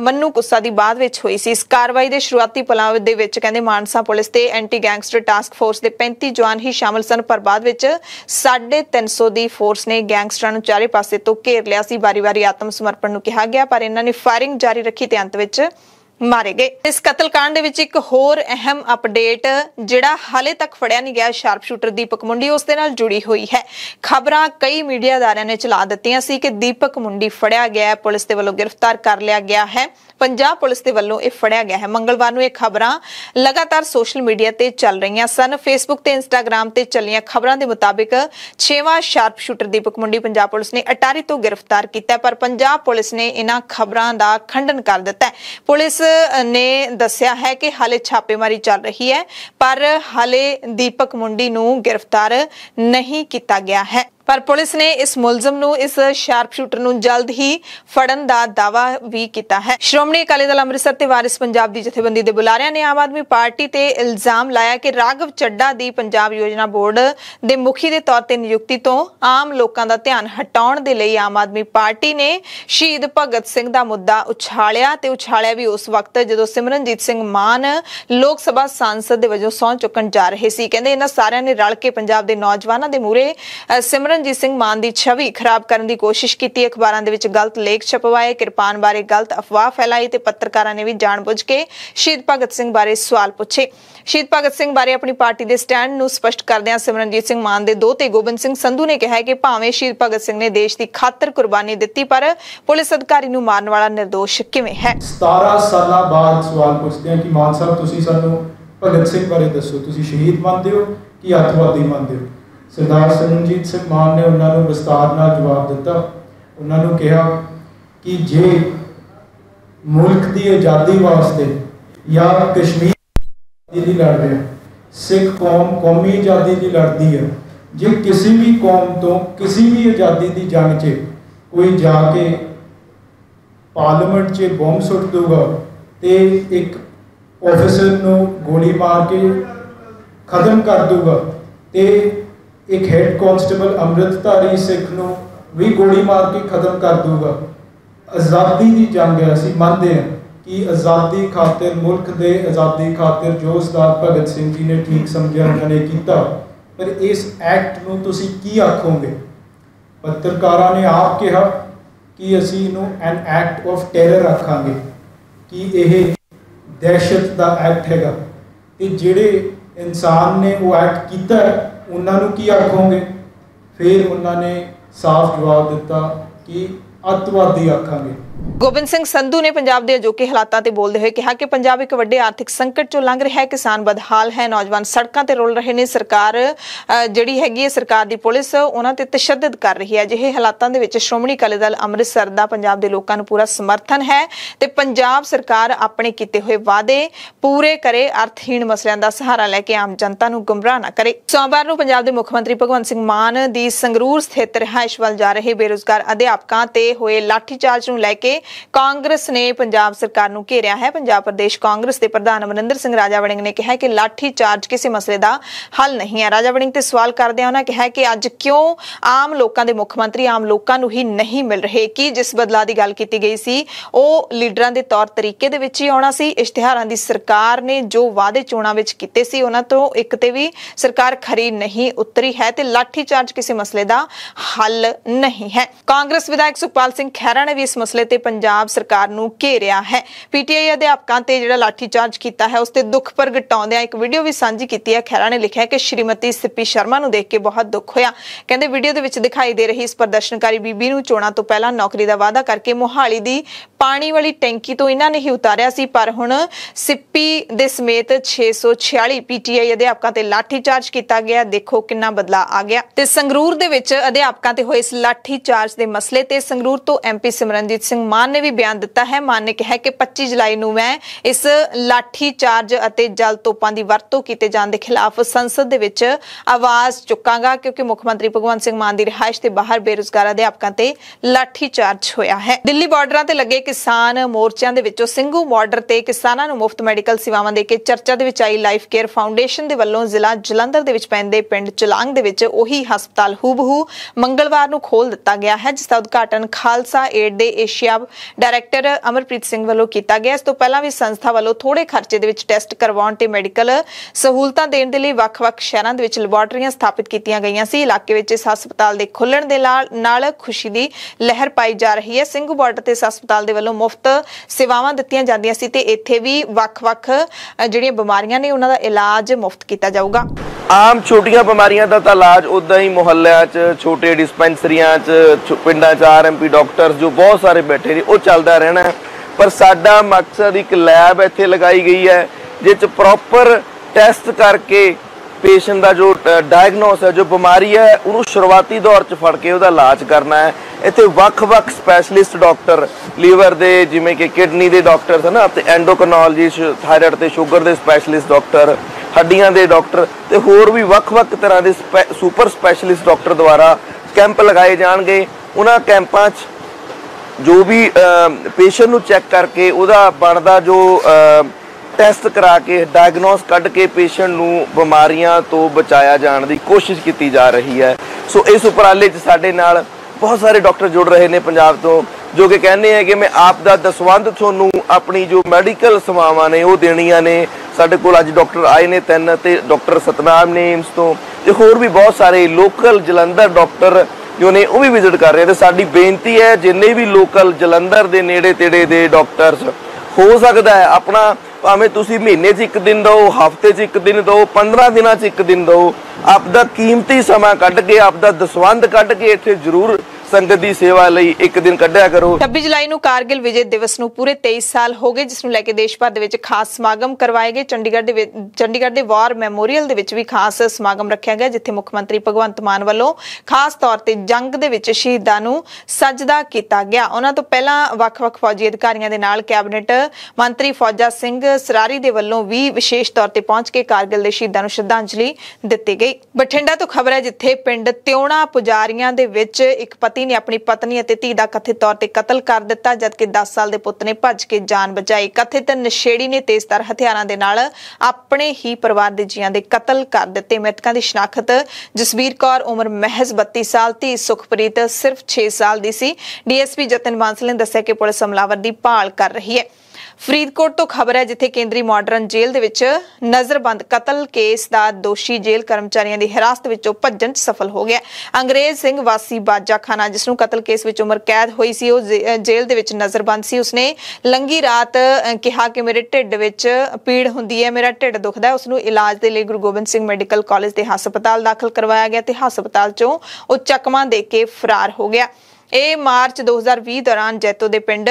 ਮਨ ਨੂੰ ਗੁੱਸਾ ਦੀ ਬਾਅਦ ਵਿੱਚ ਹੋਈ ਸੀ ਇਸ ਕਾਰਵਾਈ ਦੇ ਸ਼ੁਰੂਆਤੀ ਪਲਾਂ ਦੇ ਵਿੱਚ ਕਹਿੰਦੇ ਮਾਨਸਾ ਪੁਲਿਸ ਤੇ ਐਂਟੀ ਗੈਂਗਸਟਰ ਟਾਸਕ ਫੋਰਸ ਦੇ 35 ਜਵਾਨ ਹੀ ਸ਼ਾਮਲ ਸਨ ਪਰ ਬਾਅਦ ਵਿੱਚ 350 ਦੀ ਫੋਰਸ ਨੇ ਗੈਂਗਸਟਰਾਂ ਨੂੰ ਚਾਰੇ ਪਾਸੇ ਤੋਂ ਘੇਰ ਲਿਆ ਸੀ ਬਾਰੀ-ਬਾਰੀ ਆਤਮ ਸਮਰਪਣ ਨੂੰ ਕਿਹਾ ਗਿਆ ਪਰ ਇਹਨਾਂ ਨੇ ਫਾਇਰਿੰਗ ਜਾਰੀ ਰੱਖੀ ਤੇ ਅੰਤ ਵਿੱਚ ਮਾਰੇ ਗਏ ਇਸ ਕਤਲकांड ਦੇ ਵਿੱਚ ਇੱਕ ਹੋਰ ਅਹਿਮ ਅਪਡੇਟ ਜਿਹੜਾ ਹਾਲੇ ਤੱਕ ਫੜਿਆ ਨਹੀਂ ਗਿਆ ਸ਼ਾਰਪ ਸ਼ੂਟਰ ਦੀਪਕ ਮੁੰਡੀ ਉਸ ਦੇ ਨਾਲ ਜੁੜੀ ਹੋਈ ਹੈ ਖਬਰਾਂ ਕਈ ਮੀਡੀਆ ਅਦਾਰਿਆਂ ਨੇ ਚਲਾ ਦਿੱਤੀਆਂ ਸੀ ਕਿ ਦੀਪਕ ਮੁੰਡੀ ਫੜਿਆ ਗਿਆ ਹੈ ਪੁਲਿਸ ਦੇ ਵੱਲੋਂ ਗ੍ਰਿਫਤਾਰ ਕਰ ਲਿਆ ਗਿਆ ਹੈ ਪੰਜਾਬ ਪੁਲਿਸ ਦੇ ਵੱਲੋਂ ਇਹ ਫੜਿਆ ਗਿਆ ਹੈ ਮੰਗਲਵਾਰ ਨੂੰ ਇਹ ਖਬਰਾਂ ਲਗਾਤਾਰ ਸੋਸ਼ਲ ਮੀਡੀਆ ਤੇ ਚੱਲ ਰਹੀਆਂ ਸਨ ਫੇਸਬੁੱਕ ਤੇ ਇੰਸਟਾਗ੍ਰam ਤੇ ਚੱਲੀਆਂ ਖਬਰਾਂ ਦੇ ਮੁਤਾਬਿਕ 6ਵਾਂ sharp shooter Deepak Mundi Punjab police ਨੇ ਅਟਾਰੀ ਤੋਂ ਗ੍ਰਿਫਤਾਰ ਕੀਤਾ ਪਰ ਪੰਜਾਬ ਪੁਲਿਸ ਨੇ ਇਹਨਾਂ ਖਬਰਾਂ ਦਾ ਖੰਡਨ ਕਰ ਦਿੱਤਾ ਪੁਲਿਸ ਨੇ ਦੱਸਿਆ ਹੈ ਕਿ ਹਾਲੇ ਛਾਪੇਮਾਰੀ ਚੱਲ ਰਹੀ ਹੈ ਪਰ ਹਾਲੇ ਦੀਪਕ ਮੁੰਡੀ ਨੂੰ ਗ੍ਰਿਫਤਾਰ ਨਹੀਂ ਕੀਤਾ ਗਿਆ ਹੈ ਪਰ ਪੁਲਿਸ ਨੇ ਇਸ ਮੁਲਜ਼ਮ ਨੂੰ ਇਸ ਸ਼ਾਰਪ ਸ਼ੂਟਰ ਨੂੰ ਜਲਦ ਹੀ ਫੜਨ ਦਾ ਦਾਵਾ ਵੀ ਕੀਤਾ ਹੈ ਸ਼੍ਰੋਮਣੀ ਅਕਾਲੀ ਦਲ ਅੰਮ੍ਰਿਤਸਰ ਤੇ ਵਾਰਿਸ ਪੰਜਾਬ ਦੀ ਜਥੇਬੰਦੀ ਦੇ ਬੁਲਾਰਿਆਂ ਨੇ ਆਮ ਆਦਮੀ ਪਾਰਟੀ ਤੇ ਇਲਜ਼ਾਮ ਲਾਇਆ ਕਿ ਰਾਘਵ ਚੱਡਾ ਦੀ ਪੰਜਾਬ ਯੋਜਨਾ ਬੋਰਡ ਦੇ ਮੁਖੀ ਦੇ ਤੌਰ ਤੇ ਨਿਯੁਕਤੀ ਤੋਂ ਆਮ ਲੋਕਾਂ ਦਾ ਧਿਆਨ ਹਟਾਉਣ ਦੇ ਲਈ ਆਮ ਆਦਮੀ ਪਾਰਟੀ ਨੇ ਸ਼ਹੀਦ ਭਗਤ ਸਿੰਘ ਦਾ ਮੁੱਦਾ ਉਛਾਲਿਆ ਤੇ ਉਛਾਲਿਆ ਵੀ ਉਸ ਵਕਤ ਜਦੋਂ ਸਿਮਰਨਜੀਤ ਸਿੰਘ ਮਾਨ ਲੋਕ ਸਭਾ ਸਾਂਸਦ ਦੇ ਵਜੋਂ ਸੌਂ ਚੁੱਕਣ ਜਾ ਰਹੇ ਸੀ ਕਹਿੰਦੇ ਇਹਨਾਂ ਸਾਰਿਆਂ ਨੇ ਰਲ ਕੇ ਪੰਜਾਬ ਦੇ ਨੌਜਵਾਨਾਂ ਦੇ ਮੂਰੇ ਸਿਮਰਨ ਸਿਮਰਨਜੀਤ ਸਿੰਘ ਮਾਨ ਦੀ ਛਵੀ ਖਰਾਬ ਕਰਨ ਦੀ ਕੋਸ਼ਿਸ਼ ਕੀਤੀ ਅਖਬਾਰਾਂ ਦੇ ਵਿੱਚ ਗਲਤ ਲੇਖ ਛਪਵਾਏ ਕਿਰਪਾਨ ਬਾਰੇ ਗਲਤ ਅਫਵਾਹ ਫੈਲਾਈ ਤੇ ਪੱਤਰਕਾਰਾਂ ਨੇ ਵੀ ਜਾਣਬੁੱਝ ਕੇ ਸ਼ਹੀਦ ਭਗਤ ਸਿੰਘ ਬਾਰੇ ਸਵਾਲ ਪੁੱਛੇ ਸ਼ਹੀਦ ਭਗਤ ਸਿੰਘ ਬਾਰੇ ਆਪਣੀ ਪਾਰਟੀ ਦੇ ਸਟੈਂਡ ਨੂੰ ਸਪਸ਼ਟ ਕਰਦਿਆਂ ਸਿਮਰਨਜੀਤ ਸਿੰਘ ਮਾਨ ਦੇ ਦੋਤੇ ਗੋਬਿੰਦ ਸਿੰਘ ਸੰਧੂ ਨੇ ਕਿਹਾ ਕਿ ਭਾਵੇਂ ਸ਼ਹੀਦ ਭਗਤ ਸਿੰਘ ਨੇ ਦੇਸ਼ ਦੀ ਖਾਤਰ ਕੁਰਬਾਨੀ ਦਿੱਤੀ ਪਰ ਪੁਲਿਸ ਅਧਿਕਾਰੀ ਨੂੰ ਮਾਰਨ ਵਾਲਾ નિર્ਦੋਸ਼ ਕਿਵੇਂ ਹੈ 17 ਸਾਲਾਂ ਬਾਅਦ ਸਵਾਲ ਪੁੱਛਦੇ ਹਾਂ ਕਿ ਮਾਨ ਸਾਹਿਬ ਤੁਸੀਂ ਸਾਨੂੰ ਭਗਤ ਸਿੰਘ ਬਾਰੇ ਦੱਸੋ ਤੁਸੀਂ ਸ਼ਹੀਦ ਮੰਨਦੇ ਹੋ ਕਿ ਅੱਤਵਾਦੀ ਮੰਨਦੇ ਹੋ ਸਰਦਾਰ ਸਰਨਜੀਤ ਸਿੰਘ ਮਾਨ ਨੇ ਉਹਨਾਂ ਨੂੰ ਵਿਸਤਾਰ ਨਾਲ ਜਵਾਬ ਦਿੱਤਾ ਉਹਨਾਂ ਨੂੰ ਕਿਹਾ ਕਿ ਜੇ ਮੁਲਕ ਦੀ ਆਜ਼ਾਦੀ ਵਾਸਤੇ ਜਾਂ ਕਸ਼ਮੀਰ ਦੀ ਲੜਦੇ ਆ ਸਿੱਖ ਕੌਮ ਕੌਮੀ ਆਜ਼ਾਦੀ ਦੀ ਲੜਦੀ ਹੈ ਜੇ ਕਿਸੇ ਵੀ ਕੌਮ ਤੋਂ ਕਿਸੇ ਵੀ ਆਜ਼ਾਦੀ ਦੀ ਜੰਗ 'ਚ ਕੋਈ ਜਾ ਕੇ ਪਾਰਲੀਮੈਂਟ 'ਚ ਬੰਬ ਸੁੱਟ ਦੂਗਾ ਤੇ ਇੱਕ ਆਫੀਸਰ ਨੂੰ ਗੋਲੀ ਮਾਰ ਕੇ ਖਤਮ ਕਰ ਦੂਗਾ ਤੇ ਇੱਕ ਹੈੱਡ ਕਨਸਟੇਬਲ ਅੰਮ੍ਰਿਤਧਾਰੀ ਸਿੱਖ ਨੂੰ ਵੀ ਗੋਲੀ ਮਾਰ ਕੇ ਖਤਮ ਕਰ ਦੂਗਾ ਆਜ਼ਾਦੀ ਦੀ ਜੰਗ ਹੈ ਅਸੀਂ ਮੰਨਦੇ ਹਾਂ ਕਿ ਆਜ਼ਾਦੀ ਖਾਤਰ ਮੁਲਕ ਦੇ ਆਜ਼ਾਦੀ ਖਾਤਰ ਜੋ ਸਰਦਾਰ ਭਗਤ ਸਿੰਘ ਜੀ ਨੇ ਠੀਕ ਸਮਝਿਆ ਉਹਨਾਂ ਨੇ ਕੀਤਾ ਪਰ ਇਸ ਐਕਟ ਨੂੰ ਤੁਸੀਂ ਕੀ ਆਖੋਗੇ ਪੱਤਰਕਾਰਾਂ ਨੇ ਆਪ ਕਿਹਾ ਕਿ ਅਸੀਂ ਇਹਨੂੰ ਐਨ ਐਕਟ ਆਫ ਟੈਰਰ ਆਖਾਂਗੇ ਕਿ ਇਹ ਦਹਿਸ਼ਤ ਦਾ ਐਕਟ ਹੈਗਾ ਤੇ ਜਿਹੜੇ ਇਨਸਾਨ ਨੇ ਉਹ ਐਕਟ ਕੀਤਾ ਹੈ ਉਹਨਾਂ ਨੂੰ ਕੀ ਆਖੋਗੇ ਫਿਰ ਉਹਨਾਂ ਨੇ ਸਾਫ਼ ਜਵਾਬ ਦਿੱਤਾ ਕਿ ਅਤਵਾਦੀ ਆਖਾਂਗੇ ਗੋਬਿੰਦ ਸਿੰਘ ਸੰਧੂ ਨੇ ਪੰਜਾਬ ਦੇ ਅਜੋਕੇ ਹਾਲਾਤਾਂ ਤੇ ਬੋਲਦੇ ਹੋਏ ਕਿਹਾ ਕਿ ਪੰਜਾਬ ਇੱਕ ਵੱਡੇ ਆਰਥਿਕ ਸੰਕਟ ਚੋਂ ਲੰਘ ਰਿਹਾ ਹੈ ਕਿਸਾਨ ਬਦਹਾਲ ਹੈ ਨੌਜਵਾਨ ਸੜਕਾਂ ਤੇ ਰੋਲ ਰਹੇ ਨੇ ਸਰਕਾਰ ਜਿਹੜੀ ਹੈਗੀ ਹੈ ਸਰਕਾਰ ਦੀ ਪੁਲਿਸ ਉਹਨਾਂ ਤੇ ਤਸ਼ੱਦਦ ਕਰ ਰਹੀ ਹੈ ਅਜਿਹੇ ਹਾਲਾਤਾਂ ਦੇ ਵਿੱਚ ਸ਼੍ਰੋਮਣੀ ਅਕਾਲੀ ਦਲ ਅੰਮ੍ਰਿਤਸਰ ਦਾ ਪੰਜਾਬ ਦੇ ਲੋਕਾਂ ਨੂੰ ਪੂਰਾ ਸਮਰਥਨ ਹੈ ਤੇ ਪੰਜਾਬ ਸਰਕਾਰ ਆਪਣੇ ਕੀਤੇ ਹੋਏ ਵਾਅਦੇ ਪੂਰੇ ਕਰੇ ਅਰਥਹੀਣ ਮਸਲਿਆਂ ਦਾ ਸਹਾਰਾ ਲੈ ਕੇ ਆਮ ਜਨਤਾ ਨੂੰ ਗੁੰਮਰਾਹ ਨਾ ਕਰੇ ਸੋਮਵਾਰ ਨੂੰ ਪੰਜਾਬ ਦੇ ਮੁੱਖ ਮੰਤਰੀ ਭਗਵੰਤ ਸਿੰਘ ਮਾਨ ਦੀ ਸੰਗਰੂਰ ਸਥਿਤ ਰਿਹਾਇਸ਼ ਵੱਲ ਜਾ ਰਹੇ ਬੇਰੋਜ਼ਗਾਰ ਅਧਿਆਪਕਾਂ ਤੇ ਹੋਏ ਲਾਠੀਚਾਰਜ ਨੂੰ ਲੈ ਕੇ ਕੇ ਕਾਂਗਰਸ ਨੇ ਪੰਜਾਬ ਸਰਕਾਰ ਨੂੰ ਘੇਰਿਆ ਹੈ ਪੰਜਾਬ ਪ੍ਰਦੇਸ਼ ਕਾਂਗਰਸ ਦੇ ਪ੍ਰਧਾਨ ਅਮਰਿੰਦਰ ਸਿੰਘ ਰਾਜਾ ਵੜਿੰਗ ਨੇ ਕਿਹਾ ਕਿ ਲਾਠੀ ਚਾਰਜ ਕਿਸੇ ਮਸਲੇ ਦਾ ਹੱਲ ਨਹੀਂ ਹੈ ਰਾਜਾ ਵੜਿੰਗ ਤੇ ਸਵਾਲ ਕਰਦਿਆਂ ਉਹਨਾਂ ਕਿਹਾ ਕਿ ਅੱਜ ਕਿਉਂ ਆਮ ਲੋਕਾਂ ਦੇ ਮੁੱਖ ਮੰਤਰੀ ਆਮ ਲੋਕਾਂ ਨੂੰ ਹੀ ਨਹੀਂ ਮਿਲ ਰਹੇ ਕਿ ਜਿਸ ਬਦਲਾਅ ਦੀ ਗੱਲ ਕੀਤੀ ਗਈ ਸੀ ਉਹ ਲੀਡਰਾਂ ਦੇ ਤੌਰ ਤਰੀਕੇ ਦੇ ਵਿੱਚ ਹੀ ਆਉਣਾ ਸੀ ਇਸ਼ਤਿਹਾਰਾਂ ਦੀ ਸਰਕਾਰ ਨੇ ਜੋ ਵਾਅਦੇ ਚੋਣਾਂ ਵਿੱਚ ਕੀਤੇ ਸੀ ਉਹਨਾਂ ਤੋਂ ਇੱਕ ਤੇ ਵੀ ਸਰਕਾਰ ਖਰੀ ਨਹੀਂ ਉਤਰੀ ਹੈ ਤੇ ਲਾਠੀ ਚਾਰਜ ਕਿਸੇ ਮਸਲੇ ਦਾ ਹੱਲ ਨਹੀਂ ਹੈ ਕਾਂਗਰਸ ਵਿਧਾਇਕ ਸੁਖਪਾਲ ਸਿੰਘ ਖਹਿਰਾ ਨੇ ਵੀ ਇਸ ਮਸਲੇ ਤੇ ਪੰਜਾਬ ਸਰਕਾਰ ਨੂੰ ਘੇਰਿਆ ਹੈ ਪੀਟੀਆਈ ਅਧਿਆਪਕਾਂ ਤੇ ਜਿਹੜਾ ਲਾਠੀ ਚਾਰਜ ਕੀਤਾ ਹੈ ਉਸ ਤੇ ਦੁੱਖ ਪ੍ਰਗਟਾਉਂਦਿਆਂ ਇੱਕ ਵੀਡੀਓ ਵੀ ਸਾਂਝੀ ਕੀਤੀ ਹੈ ਖੈਰਾ ਨੇ ਲਿਖਿਆ ਕਿ ਸ਼੍ਰੀਮਤੀ ਸਿੱਪੀ ਸ਼ਰਮਾ ਨੂੰ ਦੇਖ ਕੇ ਬਹੁਤ ਦੁੱਖ ਹੋਇਆ ਕਹਿੰਦੇ ਵੀਡੀਓ ਦੇ ਵਿੱਚ ਦਿਖਾਈ ਦੇ ਰਹੀ ਇਸ ਪ੍ਰਦਰਸ਼ਨਕਾਰੀ ਬੀਬੀ ਨੂੰ ਚੋਣਾਂ ਤੋਂ ਪਹਿਲਾਂ ਨੌਕਰੀ ਦਾ ਵਾਅਦਾ ਕਰਕੇ ਮੋਹਾਲੀ ਦੀ ਪਾਣੀ ਵਾਲੀ ਟੈਂਕੀ ਤੋਂ ਇਹਨਾਂ ਨੇ ਹੀ ਉਤਾਰਿਆ ਸੀ ਪਰ ਹੁਣ ਸਿੱਪੀ ਦੇ ਸਮੇਤ 646 ਪੀਟੀਆਈ ਅਧਿਆਪਕਾਂ ਤੇ ਲਾਠੀ ਚਾਰਜ ਕੀਤਾ ਗਿਆ ਦੇਖੋ ਕਿੰਨਾ ਬਦਲਾ ਆ ਗਿਆ ਤੇ ਸੰਗਰੂਰ ਦੇ ਵਿੱਚ ਅਧਿਆਪਕਾਂ ਤੇ ਹੋਏ ਇਸ ਲਾਠੀ ਚਾਰਜ ਦੇ ਮਸਲੇ ਤੇ ਸੰਗਰੂਰ ਤੋਂ ਐਮਪੀ ਸਿਮਰਨਜੀਤ ਸਿੰਘ ਮਾਨ ਨੇ ਵੀ ਬਿਆਨ ਦਿੱਤਾ ਹੈ ਮਾਨ ਨੇ ਕਿਹਾ ਕਿ 25 ਜੁਲਾਈ ਨੂੰ ਮੈਂ ਇਸ ਲਾਠੀ ਚਾਰਜ ਅਤੇ ਜਲ ਤੋਪਾਂ ਦੀ ਵਰਤੋਂ ਕੀਤੇ ਜਾਣ ਦੇ ਖਿਲਾਫ ਸੰਸਦ ਦੇ ਵਿੱਚ ਆਵਾਜ਼ ਚੁੱਕਾਂਗਾ ਕਿਉਂਕਿ ਮੁੱਖ ਮੰਤਰੀ ਭਗਵੰਤ ਸਿੰਘ ਮਾਨ ਦੀ ਰਿਹਾਇਸ਼ ਤੇ ਬਾਹਰ ਬੇਰੁਜ਼ਗਾਰ ਅਧਿਆਪਕਾਂ ਤੇ ਲਾਠੀ ਚਾਰਜ ਹੋਇਆ ਹੈ ਦਿੱਲੀ ਬਾਰਡਰਾਂ ਤੇ ਲੱਗੇ ਇੱਕ ਕਿਸਾਨ ਮੋਰਚਿਆਂ ਦੇ ਵਿੱਚੋਂ ਸਿੰਘੂ ਬਾਰਡਰ ਤੇ ਕਿਸਾਨਾਂ ਨੂੰ ਮੁਫਤ ਮੈਡੀਕਲ ਸੇਵਾਵਾਂ ਦੇ ਕੇ ਚਰਚਾ ਦੇ ਵਿੱਚ ਆਈ ਲਾਈਫ ਕੇਅਰ ਫਾਊਂਡੇਸ਼ਨ ਦੇ ਵੱਲੋਂ ਜ਼ਿਲ੍ਹਾ ਜਲੰਧਰ ਦੇ ਵਿੱਚ ਪੈਂਦੇ ਪਿੰਡ ਚਲਾਂਗ ਦੇ ਵਿੱਚ ਉਹੀ ਹਸਪਤਾਲ ਹੂਬਹੂ ਮੰਗਲਵਾਰ ਨੂੰ ਖੋਲ ਦਿੱਤਾ ਗਿਆ ਹੈ ਜਿਸ ਦਾ ਉਦਘਾਟਨ ਖਾਲਸਾ ਏਡ ਦੇ ਏਸ਼ੀਆ ਡਾਇਰੈਕਟਰ ਅਮਰਪ੍ਰੀਤ ਸਿੰਘ ਵੱਲੋਂ ਕੀਤਾ ਗਿਆ ਇਸ ਤੋਂ ਪਹਿਲਾਂ ਵੀ ਸੰਸਥਾ ਵੱਲੋਂ ਥੋੜੇ ਖਰਚੇ ਦੇ ਵਿੱਚ ਟੈਸਟ ਕਰਵਾਉਣ ਤੇ ਮੈਡੀਕਲ ਸਹੂਲਤਾਂ ਦੇਣ ਦੇ ਲਈ ਵੱਖ-ਵੱਖ ਸ਼ਹਿਰਾਂ ਦੇ ਵਿੱਚ ਲੈਬਾਰਟਰੀਆਂ ਸਥਾਪਿਤ ਕੀਤੀਆਂ ਗਈਆਂ ਸੀ ਇਲਾਕੇ ਵਿੱਚ ਇਸ ਹਸਪਤਾਲ ਦੇ ਖੁੱਲਣ ਦੇ ਨਾਲ ਖੁਸ਼ੀ ਦੀ ਲਹਿਰ ਪਾਈ ਜਾ ਰਹੀ ਹੈ ਸਿੰਘ ਬਾਰਡਰ ਤੇ ਇਸ ਹਸਪਤਾਲ ਦੇ ਵੱਲੋਂ ਮੁਫਤ ਸੇਵਾਵਾਂ ਦਿੱਤੀਆਂ ਜਾਂਦੀਆਂ ਸੀ ਤੇ ਇੱਥੇ ਵੀ ਵੱਖ-ਵੱਖ ਜਿਹੜੀਆਂ ਬਿਮਾਰੀਆਂ ਨੇ ਉਹਨਾਂ ਦਾ ਇਲਾਜ ਮੁਫਤ ਕੀਤਾ ਜਾਊਗਾ ਆਮ ਛੋਟੀਆਂ ਬਿਮਾਰੀਆਂ ਦਾ ਤਾਂ ਇਲਾਜ ਉਦਾਂ ਹੀ ਮੁਹੱਲਿਆਂ 'ਚ ਛੋਟੇ ਡਿਸਪੈਂਸਰੀਆਂ 'ਚ ਪਿੰਡਾਂ 'ਚ ਆਰਐਮਪੀ ਡਾਕਟਰਸ ਜੋ ਬਹੁਤ ਸਾਰੇ ਬੈਠੇ ਨੇ ਉਹ ਚੱਲਦਾ ਰਹਿਣਾ ਪਰ ਸਾਡਾ ਮਕਸਦ ਇੱਕ ਲੈਬ ਇੱਥੇ ਲਗਾਈ ਗਈ ਹੈ ਜਿਸ 'ਚ ਪ੍ਰੋਪਰ ਟੈਸਟ ਕਰਕੇ ਪੇਸ਼ੈਂਟ ਦਾ ਜੋ ਡਾਇਗਨੋਸ ਹੈ ਜੋ ਬਿਮਾਰੀ ਹੈ ਉਹਨੂੰ ਸ਼ੁਰੂਆਤੀ ਦੌਰ 'ਚ ਫੜ ਕੇ ਉਹਦਾ ਇਲਾਜ ਕਰਨਾ ਹੈ ਇੱਥੇ ਵੱਖ-ਵੱਖ ਸਪੈਸ਼ਲਿਸਟ ਡਾਕਟਰ ਲੀਵਰ ਦੇ ਜਿਵੇਂ ਕਿ ਕਿਡਨੀ ਦੇ ਡਾਕਟਰ ਹਨ ਤੇ ਐਂਡੋਕਰਨੋਲੋਜਿਸਟ ਥਾਇਰਾਇਡ ਤੇ ਸ਼ੂਗਰ ਦੇ ਸਪੈਸ਼ਲਿਸਟ ਡਾਕਟਰ ਹੱਡੀਆਂ ਦੇ ਡਾਕਟਰ ਤੇ ਹੋਰ ਵੀ ਵੱਖ-ਵੱਖ ਤਰ੍ਹਾਂ ਦੇ ਸੁਪਰ ਸਪੈਸ਼ਲਿਸਟ ਡਾਕਟਰ ਦੁਆਰਾ ਕੈਂਪ ਲਗਾਏ ਜਾਣਗੇ ਉਹਨਾਂ ਕੈਂਪਾਂ 'ਚ ਜੋ ਵੀ ਪੇਸ਼ੈਂਟ ਨੂੰ ਚੈੱਕ ਕਰਕੇ ਉਹਦਾ ਬਣਦਾ ਜੋ ਟੈਸਟ ਕਰਾ ਕੇ ਡਾਇਗਨੋਸ ਕੱਢ ਕੇ ਪੇਸ਼ੈਂਟ ਨੂੰ ਬਿਮਾਰੀਆਂ ਤੋਂ ਬਚਾਇਆ ਜਾਣ ਦੀ ਕੋਸ਼ਿਸ਼ ਕੀਤੀ ਜਾ ਰਹੀ ਹੈ ਸੋ ਇਸ ਉਪਰਾਲੇ 'ਚ ਸਾਡੇ ਨਾਲ ਬਹੁਤ ਸਾਰੇ ਡਾਕਟਰ ਜੁੜ ਰਹੇ ਨੇ ਪੰਜਾਬ ਤੋਂ ਜੋ ਕਿ ਕਹਿੰਦੇ ਆ ਕਿ ਮੈਂ ਆਪ ਦਾ ਦਸਵੰਦ ਤੁਹਾਨੂੰ ਆਪਣੀ ਜੋ ਮੈਡੀਕਲ ਸਮਾਵਾਂ ਨੇ ਉਹ ਦੇਣੀਆਂ ਨੇ ਸਾਡੇ ਕੋਲ ਅੱਜ ਡਾਕਟਰ ਆਏ ਨੇ ਤਿੰਨ ਤੇ ਡਾਕਟਰ ਸਤਨਾਮ ਨੇ ਤੋਂ ਤੇ ਹੋਰ ਵੀ ਬਹੁਤ ਸਾਰੇ ਲੋਕਲ ਜਲੰਧਰ ਡਾਕਟਰ ਜੋ ਨੇ ਉਹ ਵੀ ਵਿਜ਼ਿਟ ਕਰ ਰਹੇ ਤੇ ਸਾਡੀ ਬੇਨਤੀ ਹੈ ਜਿੰਨੇ ਵੀ ਲੋਕਲ ਜਲੰਧਰ ਦੇ ਨੇੜੇ ਤੇੜੇ ਦੇ ਡਾਕਟਰਸ ਹੋ ਸਕਦਾ ਹੈ ਆਪਣਾ ਭਾਵੇਂ ਤੁਸੀਂ ਮਹੀਨੇ 'ਚ ਇੱਕ ਦਿਨ ਦਿਓ ਹਫ਼ਤੇ 'ਚ ਇੱਕ ਦਿਨ ਦਿਓ 15 ਦਿਨਾਂ 'ਚ ਇੱਕ ਦਿਨ ਦਿਓ ਆਪਦਾ ਕੀਮਤੀ ਸਮਾਂ ਕੱਢ ਕੇ ਆਪਦਾ ਦਸਵੰਦ ਕੱਢ ਕੇ ਇੱਥੇ ਜ਼ਰੂਰ ਸੰਗਤ ਦੀ ਸੇਵਾ ਲਈ ਇੱਕ ਦਿਨ ਕੱਢਿਆ ਕਰੋ 26 ਜੁਲਾਈ ਨੂੰ ਕਾਰਗਿਲ ਵਿਜੇ ਦਿਵਸ ਨੂੰ ਪੂਰੇ 23 ਸਾਲ ਹੋ ਗਏ ਜਿਸ ਨੂੰ ਲੈ ਕੇ ਦੇਸ਼ ਭਰ ਦੇ ਵਿੱਚ ਖਾਸ ਸਮਾਗਮ ਕਰਵਾਏ ਗਏ ਚੰਡੀਗੜ੍ਹ ਦੇ ਚੰਡੀਗੜ੍ਹ ਦੇ ਵਾਰ ਮੈਮੋਰੀਅਲ ਦੇ ਵਿੱਚ ਵੀ ਖਾਸ ਸਮਾਗਮ ਰੱਖਿਆ ਗਿਆ ਜਿੱਥੇ ਮੁੱਖ ਮੰਤਰੀ ਭਗਵੰਤ ਮਾਨ ਵੱਲੋਂ ਖਾਸ ਤੌਰ ਤੇ ਜੰਗ ਦੇ ਵਿੱਚ ਸ਼ਹੀਦਾਂ ਨੂੰ ਸਜਦਾ ਕੀਤਾ ਗਿਆ ਉਹਨਾਂ ਤੋਂ ਪਹਿਲਾਂ ਵੱਖ-ਵੱਖ ਫੌਜੀ ਅਧਿਕਾਰੀਆਂ ਦੇ ਨਾਲ ਕੈਬਨਿਟ ਮੰਤਰੀ ਫੌਜਾ ਸਿੰਘ ਸਰਾਰੀ ਦੇ ਵੱਲੋਂ ਵੀ ਵਿਸ਼ੇਸ਼ ਤੌਰ ਤੇ ਪਹੁੰਚ ਕੇ ਕਾਰਗਿਲ ਦੇ ਸ਼ਹੀਦਾਂ ਨੂੰ ਸ਼ਰਧਾਂਜਲੀ ਦਿੱਤੀ ਗਈ ਬਠਿੰਡਾ ਤੋਂ ਖਬਰ ਹੈ ਜਿੱਥੇ ਪਿੰਡ ਤਿਉਣਾ ਪੁਜਾਰੀਆਂ ਦੇ ਵਿੱਚ ਇੱਕ ਪਤੀ ਪਤੀ ਨੇ ਆਪਣੀ ਪਤਨੀ ਅਤੇ ਧੀ ਦਾ ਕਥਿਤ ਤੌਰ ਤੇ ਕਤਲ ਕਰ ਦਿੱਤਾ ਜਦਕਿ 10 ਸਾਲ ਦੇ ਪੁੱਤ ਨੇ ਭੱਜ ਕੇ ਜਾਨ ਬਚਾਈ ਕਥਿਤ ਨਸ਼ੇੜੀ ਨੇ ਤੇਜ਼ਧਾਰ ਹਥਿਆਰਾਂ ਦੇ ਨਾਲ ਆਪਣੇ ਹੀ ਪਰਿਵਾਰ ਦੇ ਜੀਆਂ ਦੇ ਕਤਲ ਕਰ ਦਿੱਤੇ ਮ੍ਰਿਤਕਾਂ ਦੀ ਸ਼ਨਾਖਤ ਜਸਵੀਰ ਕੌਰ ਉਮਰ ਮਹਿਜ਼ 32 ਸਾਲ ਧੀ ਸੁਖਪ੍ਰੀਤ ਸਿਰਫ 6 ਸਾਲ ਦੀ ਸੀ ਡੀਐਸਪੀ ਜਤਨ ਬਾਂਸਲ ਨੇ ਦੱਸਿਆ ਕਿ ਪੁਲਿਸ ਹਮਲਾਵਰ ਦੀ ਭਾਲ ਕਰ ਰਹੀ ਹੈ ਫਰੀਦਕੋਟ ਤੋਂ ਖਬਰ ਹੈ ਜਿੱਥੇ ਕੇਂਦਰੀ ਮਾਡਰਨ ਜੇਲ੍ਹ ਦੇ ਵਿੱਚ ਨਜ਼ਰਬੰਦ ਕਤਲ ਕੇਸ ਦਾ ਦੋਸ਼ੀ ਜੇਲ੍ਹ ਕਰਮਚਾਰੀਆਂ ਦੀ ਹਿਰਾਸਤ ਵਿੱਚੋਂ ਭੱਜਣ 'ਚ ਸਫਲ ਹੋ ਗਿਆ ਅੰਗਰੇਜ਼ ਸਿੰਘ ਵਾਸੀ ਬਾਜਾਖਾਨਾ ਜਿਸ ਨੂੰ ਕਤਲ ਕੇਸ ਵਿੱਚ ਉਮਰ ਕੈਦ ਹੋਈ ਸੀ ਉਹ ਜੇਲ੍ਹ ਦੇ ਵਿੱਚ ਨਜ਼ਰਬੰਦ ਸੀ ਉਸਨੇ ਲੰਗੀ ਰਾਤ ਕਿਹਾ ਕਿ ਮੇਰੇ ਢਿੱਡ ਵਿੱਚ ਪੀੜ ਹੁੰਦੀ ਹੈ ਮੇਰਾ ਢਿੱਡ ਦੁਖਦਾ ਹੈ ਉਸ ਨੂੰ ਇਲਾਜ ਦੇ ਲਈ ਗੁਰੂ ਗੋਬਿੰਦ ਸਿੰਘ ਮੈਡੀਕਲ ਕਾਲਜ ਦੇ ਹਸਪਤਾਲ ਦਾਖਲ ਕਰਵਾਇਆ ਗਿਆ ਤੇ ਹਸਪਤਾਲ 'ਚੋਂ ਉਹ ਚੱਕਮਾ ਦੇ ਕੇ ਫਰਾਰ ਹੋ ਗਿਆ ਇਹ ਮਾਰਚ 2020 ਦੌਰਾਨ ਜੈਤੋ ਦੇ ਪਿੰਡ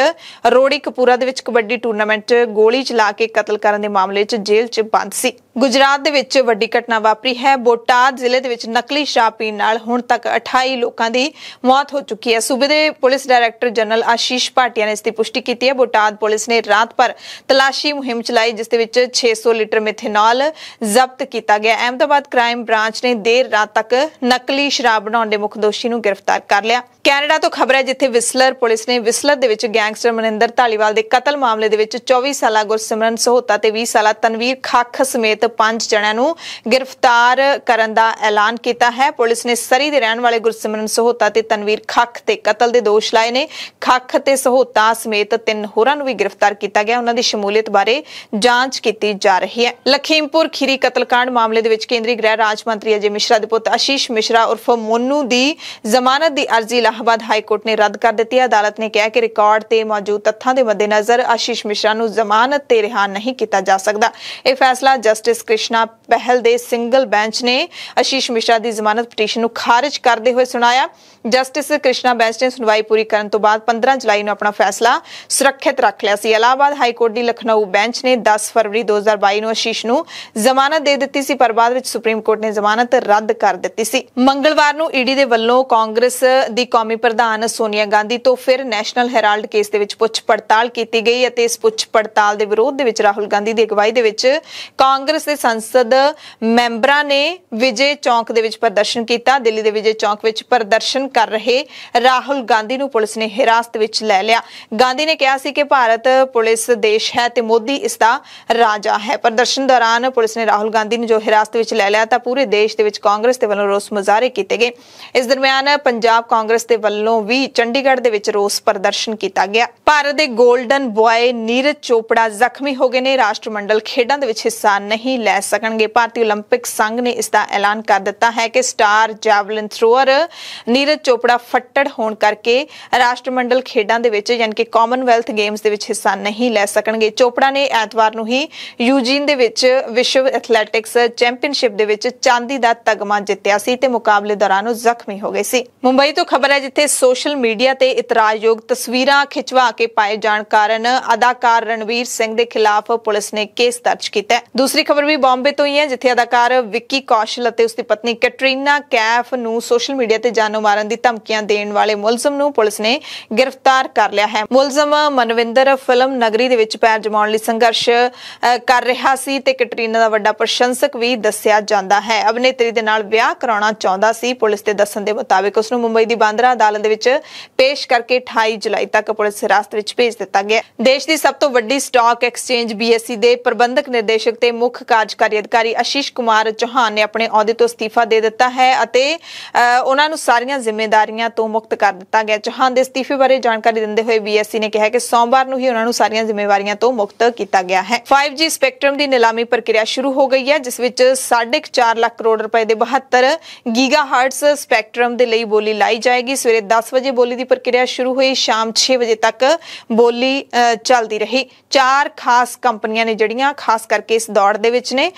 ਰੋੜੀ ਕਪੂਰਾ ਦੇ ਵਿੱਚ ਕਬੱਡੀ ਟੂਰਨਾਮੈਂਟ ਗੋਲੀ ਚਲਾ ਕੇ ਕਤਲ ਕਰਨ ਦੇ ਮਾਮਲੇ 'ਚ ਜੇਲ੍ਹ 'ਚ ਬੰਦ ਸੀ ਗੁਜਰਾਤ ਦੇ ਵਿੱਚ ਵੱਡੀ ਘਟਨਾ ਵਾਪਰੀ ਹੈ ਬੋਟਾਦ ਜ਼ਿਲ੍ਹੇ ਦੇ ਵਿੱਚ ਨਕਲੀ ਸ਼ਰਾਬ ਪੀਣ ਨਾਲ ਹੁਣ ਤੱਕ 28 ਲੋਕਾਂ ਦੀ ਮੌਤ ਹੋ ਚੁੱਕੀ ਹੈ ਸੂਬੇ ਦੇ police director general Ashish Bhatia ਨੇ ਇਸ ਦੀ ਪੁਸ਼ਟੀ ਕੀਤੀ ਹੈ ਬੋਟਾਦ ਪੁਲਿਸ ਨੇ ਰਾਤ ਭਰ ਤਲਾਸ਼ੀ ਮੁਹਿੰਮ ਚਲਾਈ ਜਿਸ ਦੇ ਵਿੱਚ 600 ਲੀਟਰ ਮਿਥੇਨੋਲ ਜ਼ਬਤ ਕੀਤਾ ਗਿਆ ਅਹਿਮਦਾਬਾਦ ਕ੍ਰਾਈਮ ਬ੍ਰਾਂਚ ਨੇ ਦੇਰ ਰਾਤ ਤੱਕ ਨਕਲੀ ਸ਼ਰਾਬ ਬਣਾਉਣ ਦੇ ਮੁੱਖ ਦੋਸ਼ੀ ਨੂੰ ਗ੍ਰਿਫਤਾਰ ਕਰ ਲਿਆ ਕੈਨੇਡਾ ਤੋਂ ਖਬਰ ਹੈ ਜਿੱਥੇ ਵਿਸਲਰ ਪੁਲਿਸ ਨੇ ਵਿਸਲਰ ਦੇ ਵਿੱਚ ਗੈਂਗਸਟਰ ਮਨਿੰਦਰ ਢਾਲੀਵਾਲ ਦੇ ਕਤਲ ਮਾਮਲੇ ਦੇ ਵਿੱਚ 24 ਸਾਲਾ ਗੁਰਸਿਮਰਨ ਸਹੋਤਾ ਤੇ 20 ਸਾਲਾ ਤਨਵੀਰ ਖਾਖ ਸਮੇਤ ਪੰਜ ਜਣਿਆਂ ਨੂੰ ਗ੍ਰਿਫਤਾਰ ਕਰਨ ਦਾ ਐਲਾਨ ਕੀਤਾ ਹੈ ਪੁਲਿਸ ਨੇ ਸਰੀ ਦੇ ਰਹਿਣ ਵਾਲੇ ਗੁਰਸਿਮਰਨ ਸਹੋਤਾ ਤੇ ਤਨਵੀਰ ਖੱਖ ਤੇ ਕਤਲ ਦੇ ਦੋਸ਼ ਲਾਏ ਨੇ ਖੱਖ ਤੇ ਸਹੋਤਾ ਸਮੇਤ ਤਿੰਨ ਹੋਰਾਂ ਨੂੰ ਵੀ ਗ੍ਰਿਫਤਾਰ ਕੀਤਾ ਗਿਆ ਉਹਨਾਂ ਦੀ ਸ਼ਮੂਲੀਅਤ ਬਾਰੇ ਜਾਂਚ ਕੀਤੀ ਜਾ ਰਹੀ ਹੈ ਲਖੀਮਪੁਰ ਖੀਰੀ ਕਤਲकांड ਮਾਮਲੇ ਦੇ ਵਿੱਚ ਕੇਂਦਰੀ ਗ੍ਰਹਿ ਰਾਜ ਮੰਤਰੀ ਅਜੇ ਮਿਸ਼ਰਾ ਦੇ ਪੁੱਤ ਆਸ਼ੀਸ਼ ਮਿਸ਼ਰਾ ਉਰਫ ਮੋਨੂ ਦੀ ਜ਼ਮਾਨਤ ਦੀ ਅਰਜ਼ੀ ਲਾਹਬਾਦ ਹਾਈ ਕੋਰਟ ਨੇ ਰੱਦ ਕਰ ਦਿੱਤੀ ਹੈ ਅਦਾਲਤ ਨੇ ਕਿਹਾ ਕਿ ਰਿਕਾਰਡ ਤੇ ਮੌਜੂਦ ਤੱਥਾਂ ਦੇ ਮੱਦੇਨਜ਼ਰ ਆਸ਼ੀਸ਼ ਮਿਸ਼ਰਾ ਨੂੰ ਜ਼ਮਾਨਤ ਤੇ ਰਿਹਾ ਨਹੀਂ ਕੀਤਾ ਜਾ ਸਕਦਾ ਇਹ ਫੈਸਲਾ ਜਸਟਿਸ ਜਸਟਿਸ ਕ੍ਰਿਸ਼ਨਾ ਪਹਿਲ ਦੇ ਸਿੰਗਲ ਬੈਂਚ ਨੇ ਆਸ਼ੀਸ਼ ਮਿਸ਼ਰਾ ਦੀ ਜ਼ਮਾਨਤ ਪਟੀਸ਼ਨ ਨੂੰ ਖਾਰਜ ਕਰਦੇ ਹੋਏ ਸੁਣਾਇਆ ਜਸਟਿਸ ਕ੍ਰਿਸ਼ਨਾ ਬੈਂਚ ਨੇ ਸੁਣਵਾਈ ਪੂਰੀ ਕਰਨ ਤੋਂ ਬਾਅਦ 15 ਜੁਲਾਈ ਨੂੰ ਆਪਣਾ ਫੈਸਲਾ ਸੁਰੱਖਿਅਤ ਰੱਖ ਲਿਆ ਸੀ ਇਲਾਹਾਬਾਦ ਹਾਈ ਕੋਰਟ ਦੀ ਲਖਨਊ ਬੈਂਚ ਨੇ 10 ਫਰਵਰੀ 2022 ਨੂੰ ਆਸ਼ੀਸ਼ ਨੂੰ ਜ਼ਮਾਨਤ ਦੇ ਦਿੱਤੀ ਸੀ ਪਰ ਬਾਅਦ ਵਿੱਚ ਸੁਪਰੀਮ ਕੋਰਟ ਨੇ ਜ਼ਮਾਨਤ ਰੱਦ ਕਰ ਦਿੱਤੀ ਸੀ ਮੰਗਲਵਾਰ ਨੂੰ ਈਡੀ ਦੇ ਵੱਲੋਂ ਕਾਂਗਰਸ ਦੀ ਕੌਮੀ ਪ੍ਰਧਾਨ ਸੋਨੀਆ ਗਾਂਧੀ ਤੋਂ ਫਿਰ ਨੈਸ਼ਨਲ ਹੈਰਾਲਡ ਕੇਸ ਦੇ ਵਿੱਚ ਪੁੱਛ ਪੜਤਾਲ ਕੀਤੀ ਗਈ ਅਤੇ ਇਸ ਪੁੱਛ ਪੜਤਾਲ ਦੇ ਵਿਰੋਧ ਦੇ ਵਿੱਚ ਰਾਹੁਲ ਗਾਂਧੀ ਦੀ ਅਗਵਾਈ ਦੇ ਵਿੱਚ ਕਾਂਗਰਸ ਕਾਂਗਰਸ ਦੇ ਸੰਸਦ ਮੈਂਬਰਾਂ ਨੇ ਵਿਜੇ ਚੌਂਕ ਦੇ ਵਿੱਚ ਪ੍ਰਦਰਸ਼ਨ ਕੀਤਾ ਦਿੱਲੀ ਦੇ ਵਿਜੇ ਚੌਂਕ ਵਿੱਚ ਪ੍ਰਦਰਸ਼ਨ ਕਰ ਰਹੇ ਰਾਹੁਲ ਗਾਂਧੀ ਨੂੰ ਪੁਲਿਸ ਨੇ ਹਿਰਾਸਤ ਵਿੱਚ ਲੈ ਲਿਆ ਗਾਂਧੀ ਨੇ ਕਿਹਾ ਸੀ ਕਿ ਭਾਰਤ ਪੁਲਿਸ ਦੇਸ਼ ਹੈ ਤੇ ਮੋਦੀ ਇਸ ਦਾ ਰਾਜਾ ਹੈ ਪ੍ਰਦਰਸ਼ਨ ਦੌਰਾਨ ਪੁਲਿਸ ਨੇ ਰਾਹੁਲ ਗਾਂਧੀ ਨੂੰ ਜੋ ਹਿਰਾਸਤ ਵਿੱਚ ਲੈ ਲਿਆ ਤਾਂ ਪੂਰੇ ਦੇਸ਼ ਦੇ ਵਿੱਚ ਕਾਂਗਰਸ ਦੇ ਵੱਲੋਂ ਰੋਸ ਮੁਜ਼ਾਹਰੇ ਕੀਤੇ ਗਏ ਇਸ ਦਰਮਿਆਨ ਪੰਜਾਬ ਕਾਂਗਰਸ ਦੇ ਵੱਲੋਂ ਵੀ ਚੰਡੀਗੜ੍ਹ ਦੇ ਵਿੱਚ ਰੋਸ ਪ੍ਰਦਰਸ਼ਨ ਕੀਤਾ ਗਿਆ ਭਾਰਤ ਦੇ 골ਡਨ ਬੁਆਏ ਨੀਰਜ ਚੋਪੜਾ ਜ਼ਖਮੀ ਹੋ ਗਏ ਨੇ ਰਾਸ਼ਟਰਮੰਡਲ ਖੇਡਾਂ ਦੇ ਵਿੱਚ ਹਿੱਸਾ ਨਹੀਂ ਨਹੀਂ ਲੈ ਸਕਣਗੇ ਭਾਰਤੀ 올림픽 ਸੰਘ ਨੇ ਇਸ ਦਾ ਐਲਾਨ ਕਰ ਦਿੱਤਾ ਹੈ ਕਿ star javelin thrower Neeraj Chopra ਫੱਟੜ ਹੋਣ ਕਰਕੇ ਰਾਸ਼ਟਰਮੰਡਲ ਖੇਡਾਂ ਦੇ ਵਿੱਚ ਯਾਨੀ ਕਿ ਕਾਮਨਵੈਲਥ ਗੇਮਸ ਦੇ ਵਿੱਚ ਹਿੱਸਾ ਨਹੀਂ ਲੈ ਸਕਣਗੇ ਚੋਪੜਾ ਨੇ ਐਤਵਾਰ ਨੂੰ ਹੀ ਯੂਜੀਨ ਦੇ ਵਿੱਚ ਵਿਸ਼ਵ ਐਥਲੈਟਿਕਸ ਚੈਂਪੀਅਨਸ਼ਿਪ ਦੇ ਵਿੱਚ ਚਾਂਦੀ ਦਾ ਤਗਮਾ ਜਿੱਤਿਆ ਸੀ ਤੇ ਮੁਕਾਬਲੇ ਦੌਰਾਨ ਉਹ ਜ਼ਖਮੀ ਹੋ ਗਏ ਸੀ ਮੁੰਬਈ ਤੋਂ ਖਬਰ ਹੈ ਜਿੱਥੇ ਸੋਸ਼ਲ ਮੀਡੀਆ ਤੇ ਇਤਰਾਜ਼ਯੋਗ ਤਸਵੀਰਾਂ ਖਿਚਵਾ ਕੇ ਪਾਏ ਜਾਣ ਕਾਰਨ ਅਦਾਕਾਰ ਰਣਵੀਰ ਸਿੰਘ ਦੇ ਖਿਲਾਫ ਪੁਲਿਸ ਨੇ ਕੇਸ ਦਰਜ ਕੀਤਾ ਹੈ ਦੂਸਰੀ ਖਬਰ ਖਬਰ ਵੀ ਬੰਬੇ ਤੋਂ ਹੀ ਹੈ ਜਿੱਥੇ ਅਦਾਕਾਰ ਵਿੱਕੀ ਕੌਸ਼ਲ ਅਤੇ ਉਸ ਦੀ ਪਤਨੀ ਕੈਟਰੀਨਾ ਕੈਫ ਨੂੰ ਸੋਸ਼ਲ ਮੀਡੀਆ ਤੇ ਜਾਨੋਂ ਮਾਰਨ ਦੀ ਧਮਕੀਆਂ ਦੇਣ ਵਾਲੇ ਮੁਲਜ਼ਮ ਨੂੰ ਪੁਲਿਸ ਨੇ ਗ੍ਰਿਫਤਾਰ ਕਰ ਲਿਆ ਹੈ ਮੁਲਜ਼ਮ ਮਨਵਿੰਦਰ ਫਿਲਮ ਨਗਰੀ ਦੇ ਵਿੱਚ ਪੈਰ ਜਮਾਉਣ ਲਈ ਸੰਘਰਸ਼ ਕਰ ਰਿਹਾ ਸੀ ਤੇ ਕੈਟਰੀਨਾ ਦਾ ਵੱਡਾ ਪ੍ਰਸ਼ੰਸਕ ਵੀ ਦੱਸਿਆ ਜਾਂਦਾ ਹੈ ਅਭਿਨੇਤਰੀ ਦੇ ਨਾਲ ਵਿਆਹ ਕਰਾਉਣਾ ਚਾਹੁੰਦਾ ਸੀ ਪੁਲਿਸ ਦੇ ਦੱਸਣ ਦੇ ਮੁਤਾਬਕ ਉਸ ਨੂੰ ਮੁੰਬਈ ਦੀ ਬਾਂਦਰਾ ਅਦਾਲਤ ਦੇ ਵਿੱਚ ਪੇਸ਼ ਕਰਕੇ 28 ਜੁਲਾਈ ਤੱਕ ਪੁਲਿਸ ਹਿਰਾਸਤ ਵਿੱਚ ਭੇਜ ਦਿੱਤਾ ਗਿਆ ਦੇਸ਼ ਦੀ ਸਭ ਤੋਂ ਵੱਡੀ ਸਟਾਕ ਐਕਸਚੇਂਜ ਬੀਐਸਈ ਦੇ ਪ੍ਰਬੰਧਕ ਨਿਰਦੇਸ਼ਕ ਤੇ ਮੁੱਖ ਕਾਰਜਕਾਰੀ ਅਧਿਕਾਰੀ ਅਸ਼ੀਸ਼ ਕੁਮਾਰ ਚੌਹਾਨ ਨੇ ਆਪਣੇ ਅਹੁਦੇ ਤੋਂ ਅਸਤੀਫਾ ਦੇ ਦਿੱਤਾ ਹੈ ਅਤੇ ਉਹਨਾਂ ਨੂੰ ਸਾਰੀਆਂ ਜ਼ਿੰਮੇਵਾਰੀਆਂ ਤੋਂ ਮੁਕਤ ਕਰ ਦਿੱਤਾ ਗਿਆ ਚੌਹਾਨ ਦੇ ਅਸਤੀਫੇ ਬਾਰੇ ਜਾਣਕਾਰੀ ਦਿੰਦੇ ਹੋਏ ਬੀਐਸਸੀ ਨੇ ਕਿਹਾ ਕਿ ਸੋਮਵਾਰ ਨੂੰ ਹੀ ਉਹਨਾਂ ਨੂੰ ਸਾਰੀਆਂ ਜ਼ਿੰਮੇਵਾਰੀਆਂ ਤੋਂ ਮੁਕਤ ਕੀਤਾ ਗਿਆ ਹੈ 5G ਸਪੈਕਟਰਮ ਦੀ ਨਿਲਾਮੀ ਪ੍ਰਕਿਰਿਆ ਸ਼ੁਰੂ ਹੋ ਗਈ ਹੈ ਜਿਸ ਵਿੱਚ 4.5 ਲੱਖ ਕਰੋੜ ਰੁਪਏ ਦੇ 72 ਗੀਗਾਹਰਟਸ ਸਪੈਕਟਰਮ ਦੇ ਲਈ ਬੋਲੀ ਲਾਈ ਜਾਏਗੀ ਸਵੇਰੇ 10 ਵਜੇ ਬੋਲੀ ਦੀ ਪ੍ਰਕਿਰਿਆ ਸ਼ੁਰੂ ਹੋਈ ਸ਼ਾਮ 6 ਵਜੇ ਤੱਕ ਬੋਲੀ ਚੱਲਦੀ ਰਹੀ ਚਾਰ ਖਾਸ ਕੰਪਨੀਆਂ ਨੇ ਜਿਹੜੀਆਂ ਖਾਸ ਕਰਕੇ ਇਸ ਦੌੜ ਦੇ ਵਿੱਚ ਨੇ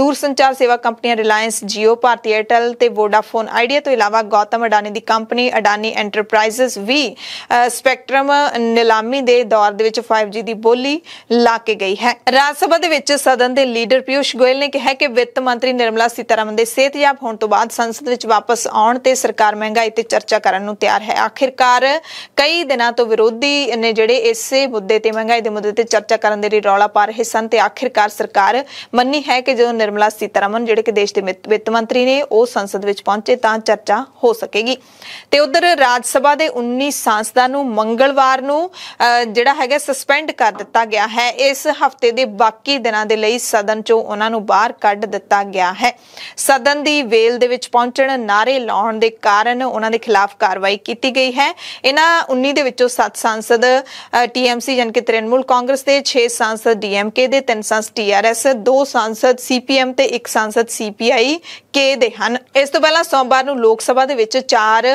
ਦੂਰ ਸੰਚਾਰ ਸੇਵਾ ਕੰਪਨੀਆਂ ਰਿਲਾਇੰਸ Jio ਭਾਰਤੀ Airtel ਤੇ Vodafone Idea ਤੋਂ ਇਲਾਵਾ ਗੌਤਮ ਅਡਾਨੀ ਦੀ ਕੰਪਨੀ ਅਡਾਨੀ ਐਂਟਰਪ੍ਰਾਈਜ਼ਸ ਵੀ ਸਪੈਕਟ੍ਰਮ ਨਿਲਾਮੀ ਦੇ ਦੌਰ ਦੇ ਵਿੱਚ 5G ਦੀ ਬੋਲੀ ਲਾ ਕੇ ਗਈ ਹੈ ਰਾਜ ਸਭਾ ਦੇ ਵਿੱਚ ਸਦਨ ਦੇ ਲੀਡਰ ਪਿਊਸ਼ ਗੋਇਲ ਨੇ ਕਿਹਾ ਕਿ ਵਿੱਤ ਮੰਤਰੀ ਨਿਰਮਲਾ ਸੀਤਾਰਮਨ ਦੇ ਸਿਹਤਯਾਬ ਹੋਣ ਤੋਂ ਬਾਅਦ ਸੰਸਦ ਵਿੱਚ ਵਾਪਸ ਆਉਣ ਤੇ ਸਰਕਾਰ ਮਹਿੰਗਾਈ ਤੇ ਚਰਚਾ ਕਰਨ ਨੂੰ ਤਿਆਰ ਹੈ ਆਖਿਰਕਾਰ ਕਈ ਦਿਨਾਂ ਤੋਂ ਵਿਰੋਧੀ ਨੇ ਜਿਹੜੇ ਇਸੇ ਮੁੱਦੇ ਤੇ ਮਹਿੰਗਾਈ ਦੇ ਮੁੱਦੇ ਤੇ ਚਰਚਾ ਕਰਨ ਦੇ ਲਈ ਰੌਲਾ ਪਾ ਰਹੇ ਸਨ ਤੇ ਆਖਿਰਕਾਰ ਸਰਕਾਰ ਮੰਨੀ ਹੈ ਕਿ ਜਦੋਂ ਨਿਰਮਲਾ ਸੀਤਾਰਮਨ ਜਿਹੜੇ ਕਿ ਦੇਸ਼ ਦੇ ਵਿੱਤ ਮੰਤਰੀ ਨੇ ਉਹ ਸੰਸਦ ਵਿੱਚ ਪਹੁੰਚੇ ਤਾਂ ਚਰਚਾ ਹੋ ਸਕੇਗੀ ਤੇ ਉਧਰ ਰਾਜ ਸਭਾ ਦੇ 19 ਸਾਂਸਦਾਂ ਨੂੰ ਮੰਗਲਵਾਰ ਨੂੰ ਜਿਹੜਾ ਹੈਗਾ ਸਸਪੈਂਡ ਕਰ ਦਿੱਤਾ ਗਿਆ ਹੈ ਇਸ ਹਫਤੇ ਦੇ ਬਾਕੀ ਦਿਨਾਂ ਦੇ ਲਈ ਸਦਨ ਚੋਂ ਉਹਨਾਂ ਨੂੰ ਬਾਹਰ ਕੱਢ ਦਿੱਤਾ ਗਿਆ ਹੈ ਸਦਨ ਦੀ ਵੇਲ ਦੇ ਵਿੱਚ ਪਹੁੰਚਣ ਨਾਰੇ ਲਾਉਣ ਦੇ ਕਾਰਨ ਉਹਨਾਂ ਦੇ ਖਿਲਾਫ ਕਾਰਵਾਈ ਕੀਤੀ ਗਈ ਹੈ ਇਹਨਾਂ 19 ਦੇ ਵਿੱਚੋਂ 7 ਸਾਂਸਦ ਟੀਐਮਸੀ ਜਨਕਿ ਤ੍ਰਿਣਮੂਲ ਕਾਂਗਰਸ ਦੇ 6 ਸਾਂਸਦ ਡੀਐਮਕੇ ਦੇ 3 ਸਾਂਸਦ ਟੀਆਰਐਸ 2 ਸਾਂਸਦ ਸੀਪੀਐਮ ਤੇ ਇੱਕ ਸਾਂਸਦ ਸੀਪੀਆਈ ਕੇ ਦੇ ਹਨ ਇਸ ਤੋਂ ਪਹਿਲਾਂ ਸੋਮਵਾਰ ਨੂੰ ਲੋਕ ਸਭਾ ਦੇ ਵਿੱਚ ਚਾਰ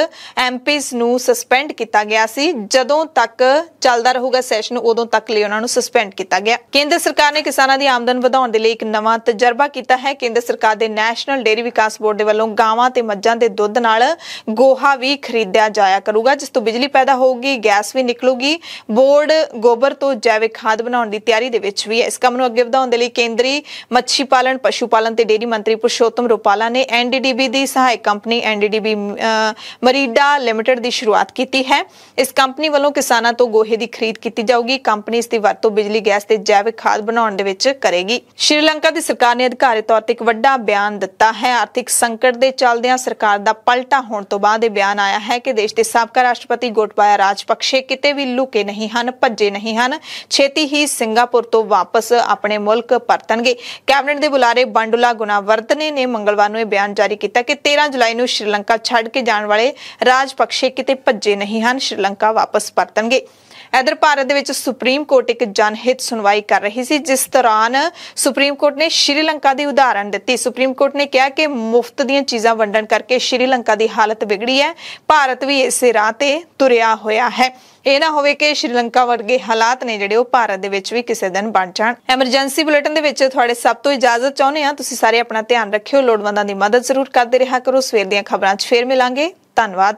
ਐਮਪੀਸ ਨੂੰ ਸਸਪੈਂਡ ਕੀਤਾ ਗਿਆ ਸੀ ਜਦੋਂ ਤੱਕ ਚੱਲਦਾ ਰਹੂਗਾ ਸੈਸ਼ਨ ਉਦੋਂ ਤੱਕ ਲਈ ਉਹਨਾਂ ਨੂੰ ਸਸਪੈਂਡ ਕੀਤਾ ਗਿਆ ਕੇਂਦਰ ਸਰਕਾਰ ਨੇ ਕਿਸਾਨਾਂ ਦੀ ਆਮਦਨ ਵਧਾਉਣ ਦੇ ਲਈ ਇੱਕ ਨਵਾਂ ਤਜਰਬਾ ਕੀਤਾ ਹੈ ਕੇਂਦਰ ਸਰਕਾਰ ਦੇ ਨੈਸ਼ਨਲ ਡੇਅਰੀ ਵਿਕਾਸ ਬੋਰਡ ਦੇ ਵੱਲੋਂ ਗਾਵਾਂ ਤੇ ਮੱਝਾਂ ਦੇ ਦੁੱਧ ਨਾਲ ਗੋਹਾ ਵੀ ਖਰੀਦਿਆ ਜਾਇਆ ਕਰੂਗਾ ਜਿਸ ਤੋਂ ਬਿਜਲੀ ਪੈਦਾ ਹੋਊਗੀ ਗੈਸ ਵੀ ਨਿਕਲੂਗੀ ਬੋਰਡ ਗੋਬਰ ਤੋਂ ਜੈਵਿਕ ਖਾਦ ਬਣਾਉਣ ਦੀ ਤਿਆਰੀ ਦੇ ਵਿੱਚ ਵੀ ਹੈ ਇਸ ਕੰਮ ਨੂੰ ਅੱਗੇ ਵਧਾਉਣ ਦੇ ਲਈ ਕੇਂਦਰੀ ਮੱਛੀ ਪਾਲਣ ਪਸ਼ੂ ਪਾਲਣ ਤੇ ਡੇਅਰੀ ਮੰਤਰੀ ਪੁਰਸ਼ੋਤਮ ਰੁਪਾਲਾ ਨੇ ਐਨਡੀਡੀਬੀ ਦੀ ਸਹਾਇਕ ਕੰਪਨੀ ਐਨਡੀਡੀਬੀ ਮਰੀਡਾ ਲਿਮਟਿਡ ਦੀ ਸ਼ੁਰੂਆਤ ਕੀਤੀ ਹੈ ਇਸ ਕੰਪਨੀ ਵੱਲੋਂ ਕਿਸਾਨਾਂ ਤੋਂ ਗੋਹੇ ਦੀ ਖਰੀਦ ਕੀਤੀ ਜਾਊਗੀ ਕੰਪਨੀ ਇਸ ਦੀ ਵਰਤੋਂ ਬਿਜਲੀ ਗੈਸ ਤੇ ਜੈਵਿਕ ਖਾਦ ਬਣਾਉਣ ਦੇ ਵਿੱਚ ਕਰੇਗੀ ਸ਼੍ਰੀਲੰਕਾ ਦੀ ਸਰਕਾਰ ਨੇ ਅਧਿਕਾਰੀ ਤੌਰ ਤੇ ਇੱਕ ਵੱਡਾ ਬਿਆਨ ਦਿੱਤਾ ਹੈ ਆਰਥਿਕ ਸੰਕਟ ਦੇ ਚੱਲਦਿਆਂ ਸਰਕਾਰ ਦਾ ਪਲਟਾ ਹੋਣ ਤੋਂ ਬਾਅਦ ਇਹ ਬਿਆਨ ਆਇਆ ਹੈ ਕਿ ਦੇਸ਼ ਦੇ ਸਾਬਕਾ ਰਾਸ਼ਟਰਪਤੀ ਗੋਟਬਾਇਆ ਰਾਜਪਕਸ਼ੇ ਕਿਤੇ ਵੀ ਲੁਕੇ ਨਹੀਂ ਹਨ ਭੱਜੇ ਨਹੀਂ ਹਨ ਛੇਤੀ ਹੀ ਸਿੰਗਾਪੁਰ ਤੋਂ ਵਾਪਸ ਆਪਣੇ ਮੁਲਕ ਪਰਤਣਗੇ ਕੈਬਨਿਟ ਦੇ ਬੁਲਾਰੇ ਬੰਡੁਲਾ ਗੁਨਾਵਰਤਨੇ ਨੇ ਮੰਗਲਵਾਰ ਨੂੰ ਨੇ ਬਿਆਨ ਜਾਰੀ ਕੀਤਾ ਕਿ 13 ਜੁਲਾਈ ਨੂੰ ਸ਼੍ਰੀਲੰਕਾ ਛੱਡ ਕੇ ਜਾਣ ਵਾਲੇ ਰਾਜਪਕਸ਼ੇ ਕਿਤੇ ਭੱਜੇ ਨਹੀਂ ਹਨ ਸ਼੍ਰੀਲੰਕਾ ਵਾਪਸ ਪਰਤਣਗੇ ਇਧਰ ਭਾਰਤ ਦੇ ਵਿੱਚ ਸੁਪਰੀਮ ਕੋਰਟ ਇੱਕ ਜਨਹਿਤ ਸੁਣਵਾਈ ਕਰ ਰਹੀ ਸੀ ਜਿਸ ਦੌਰਾਨ ਸੁਪਰੀਮ ਕੋਰਟ ਨੇ ਸ਼੍ਰੀਲੰਕਾ ਦੀ ਉਦਾਹਰਣ ਦਿੱਤੀ ਸੁਪਰੀਮ ਕੋਰਟ ਨੇ ਕਿਹਾ ਕਿ ਮੁਫਤ ਦੀਆਂ ਚੀਜ਼ਾਂ ਵੰਡਣ ਕਰਕੇ ਸ਼੍ਰੀਲੰਕਾ ਦੀ ਹਾਲਤ ਵਿਗੜੀ ਹੈ ਭਾਰਤ ਵੀ ਇਸੇ ਰਾਹ ਤੇ ਤੁਰਿਆ ਹੋਇਆ ਹੈ ਇਹ ਨਾ ਹੋਵੇ ਕਿ ਸ਼੍ਰੀਲੰਕਾ ਵਰਗੇ ਹਾਲਾਤ ਨੇ ਜਿਹੜੇ ਉਹ ਭਾਰਤ ਦੇ ਵਿੱਚ ਵੀ ਕਿਸੇ ਦਿਨ ਬਣ ਜਾਣ ਐਮਰਜੈਂਸੀ ਬੁਲੇਟਿਨ ਦੇ ਵਿੱਚ ਤੁਹਾਡੇ ਸਭ ਤੋਂ ਇਜਾਜ਼ਤ ਚਾਹੁੰਦੇ ਆ ਤੁਸੀਂ ਸਾਰੇ ਆਪਣਾ ਧਿਆਨ ਰੱਖਿਓ ਲੋੜਵੰਦਾਂ ਦੀ ਮਦਦ ਜ਼ਰੂਰ ਕਰਦੇ ਰਿਹਾ ਕਰੋ ਸਵੇਰ ਦੀਆਂ ਖਬਰਾਂ 'ਚ ਫੇਰ ਮਿਲਾਂਗੇ ਧੰਨਵਾਦ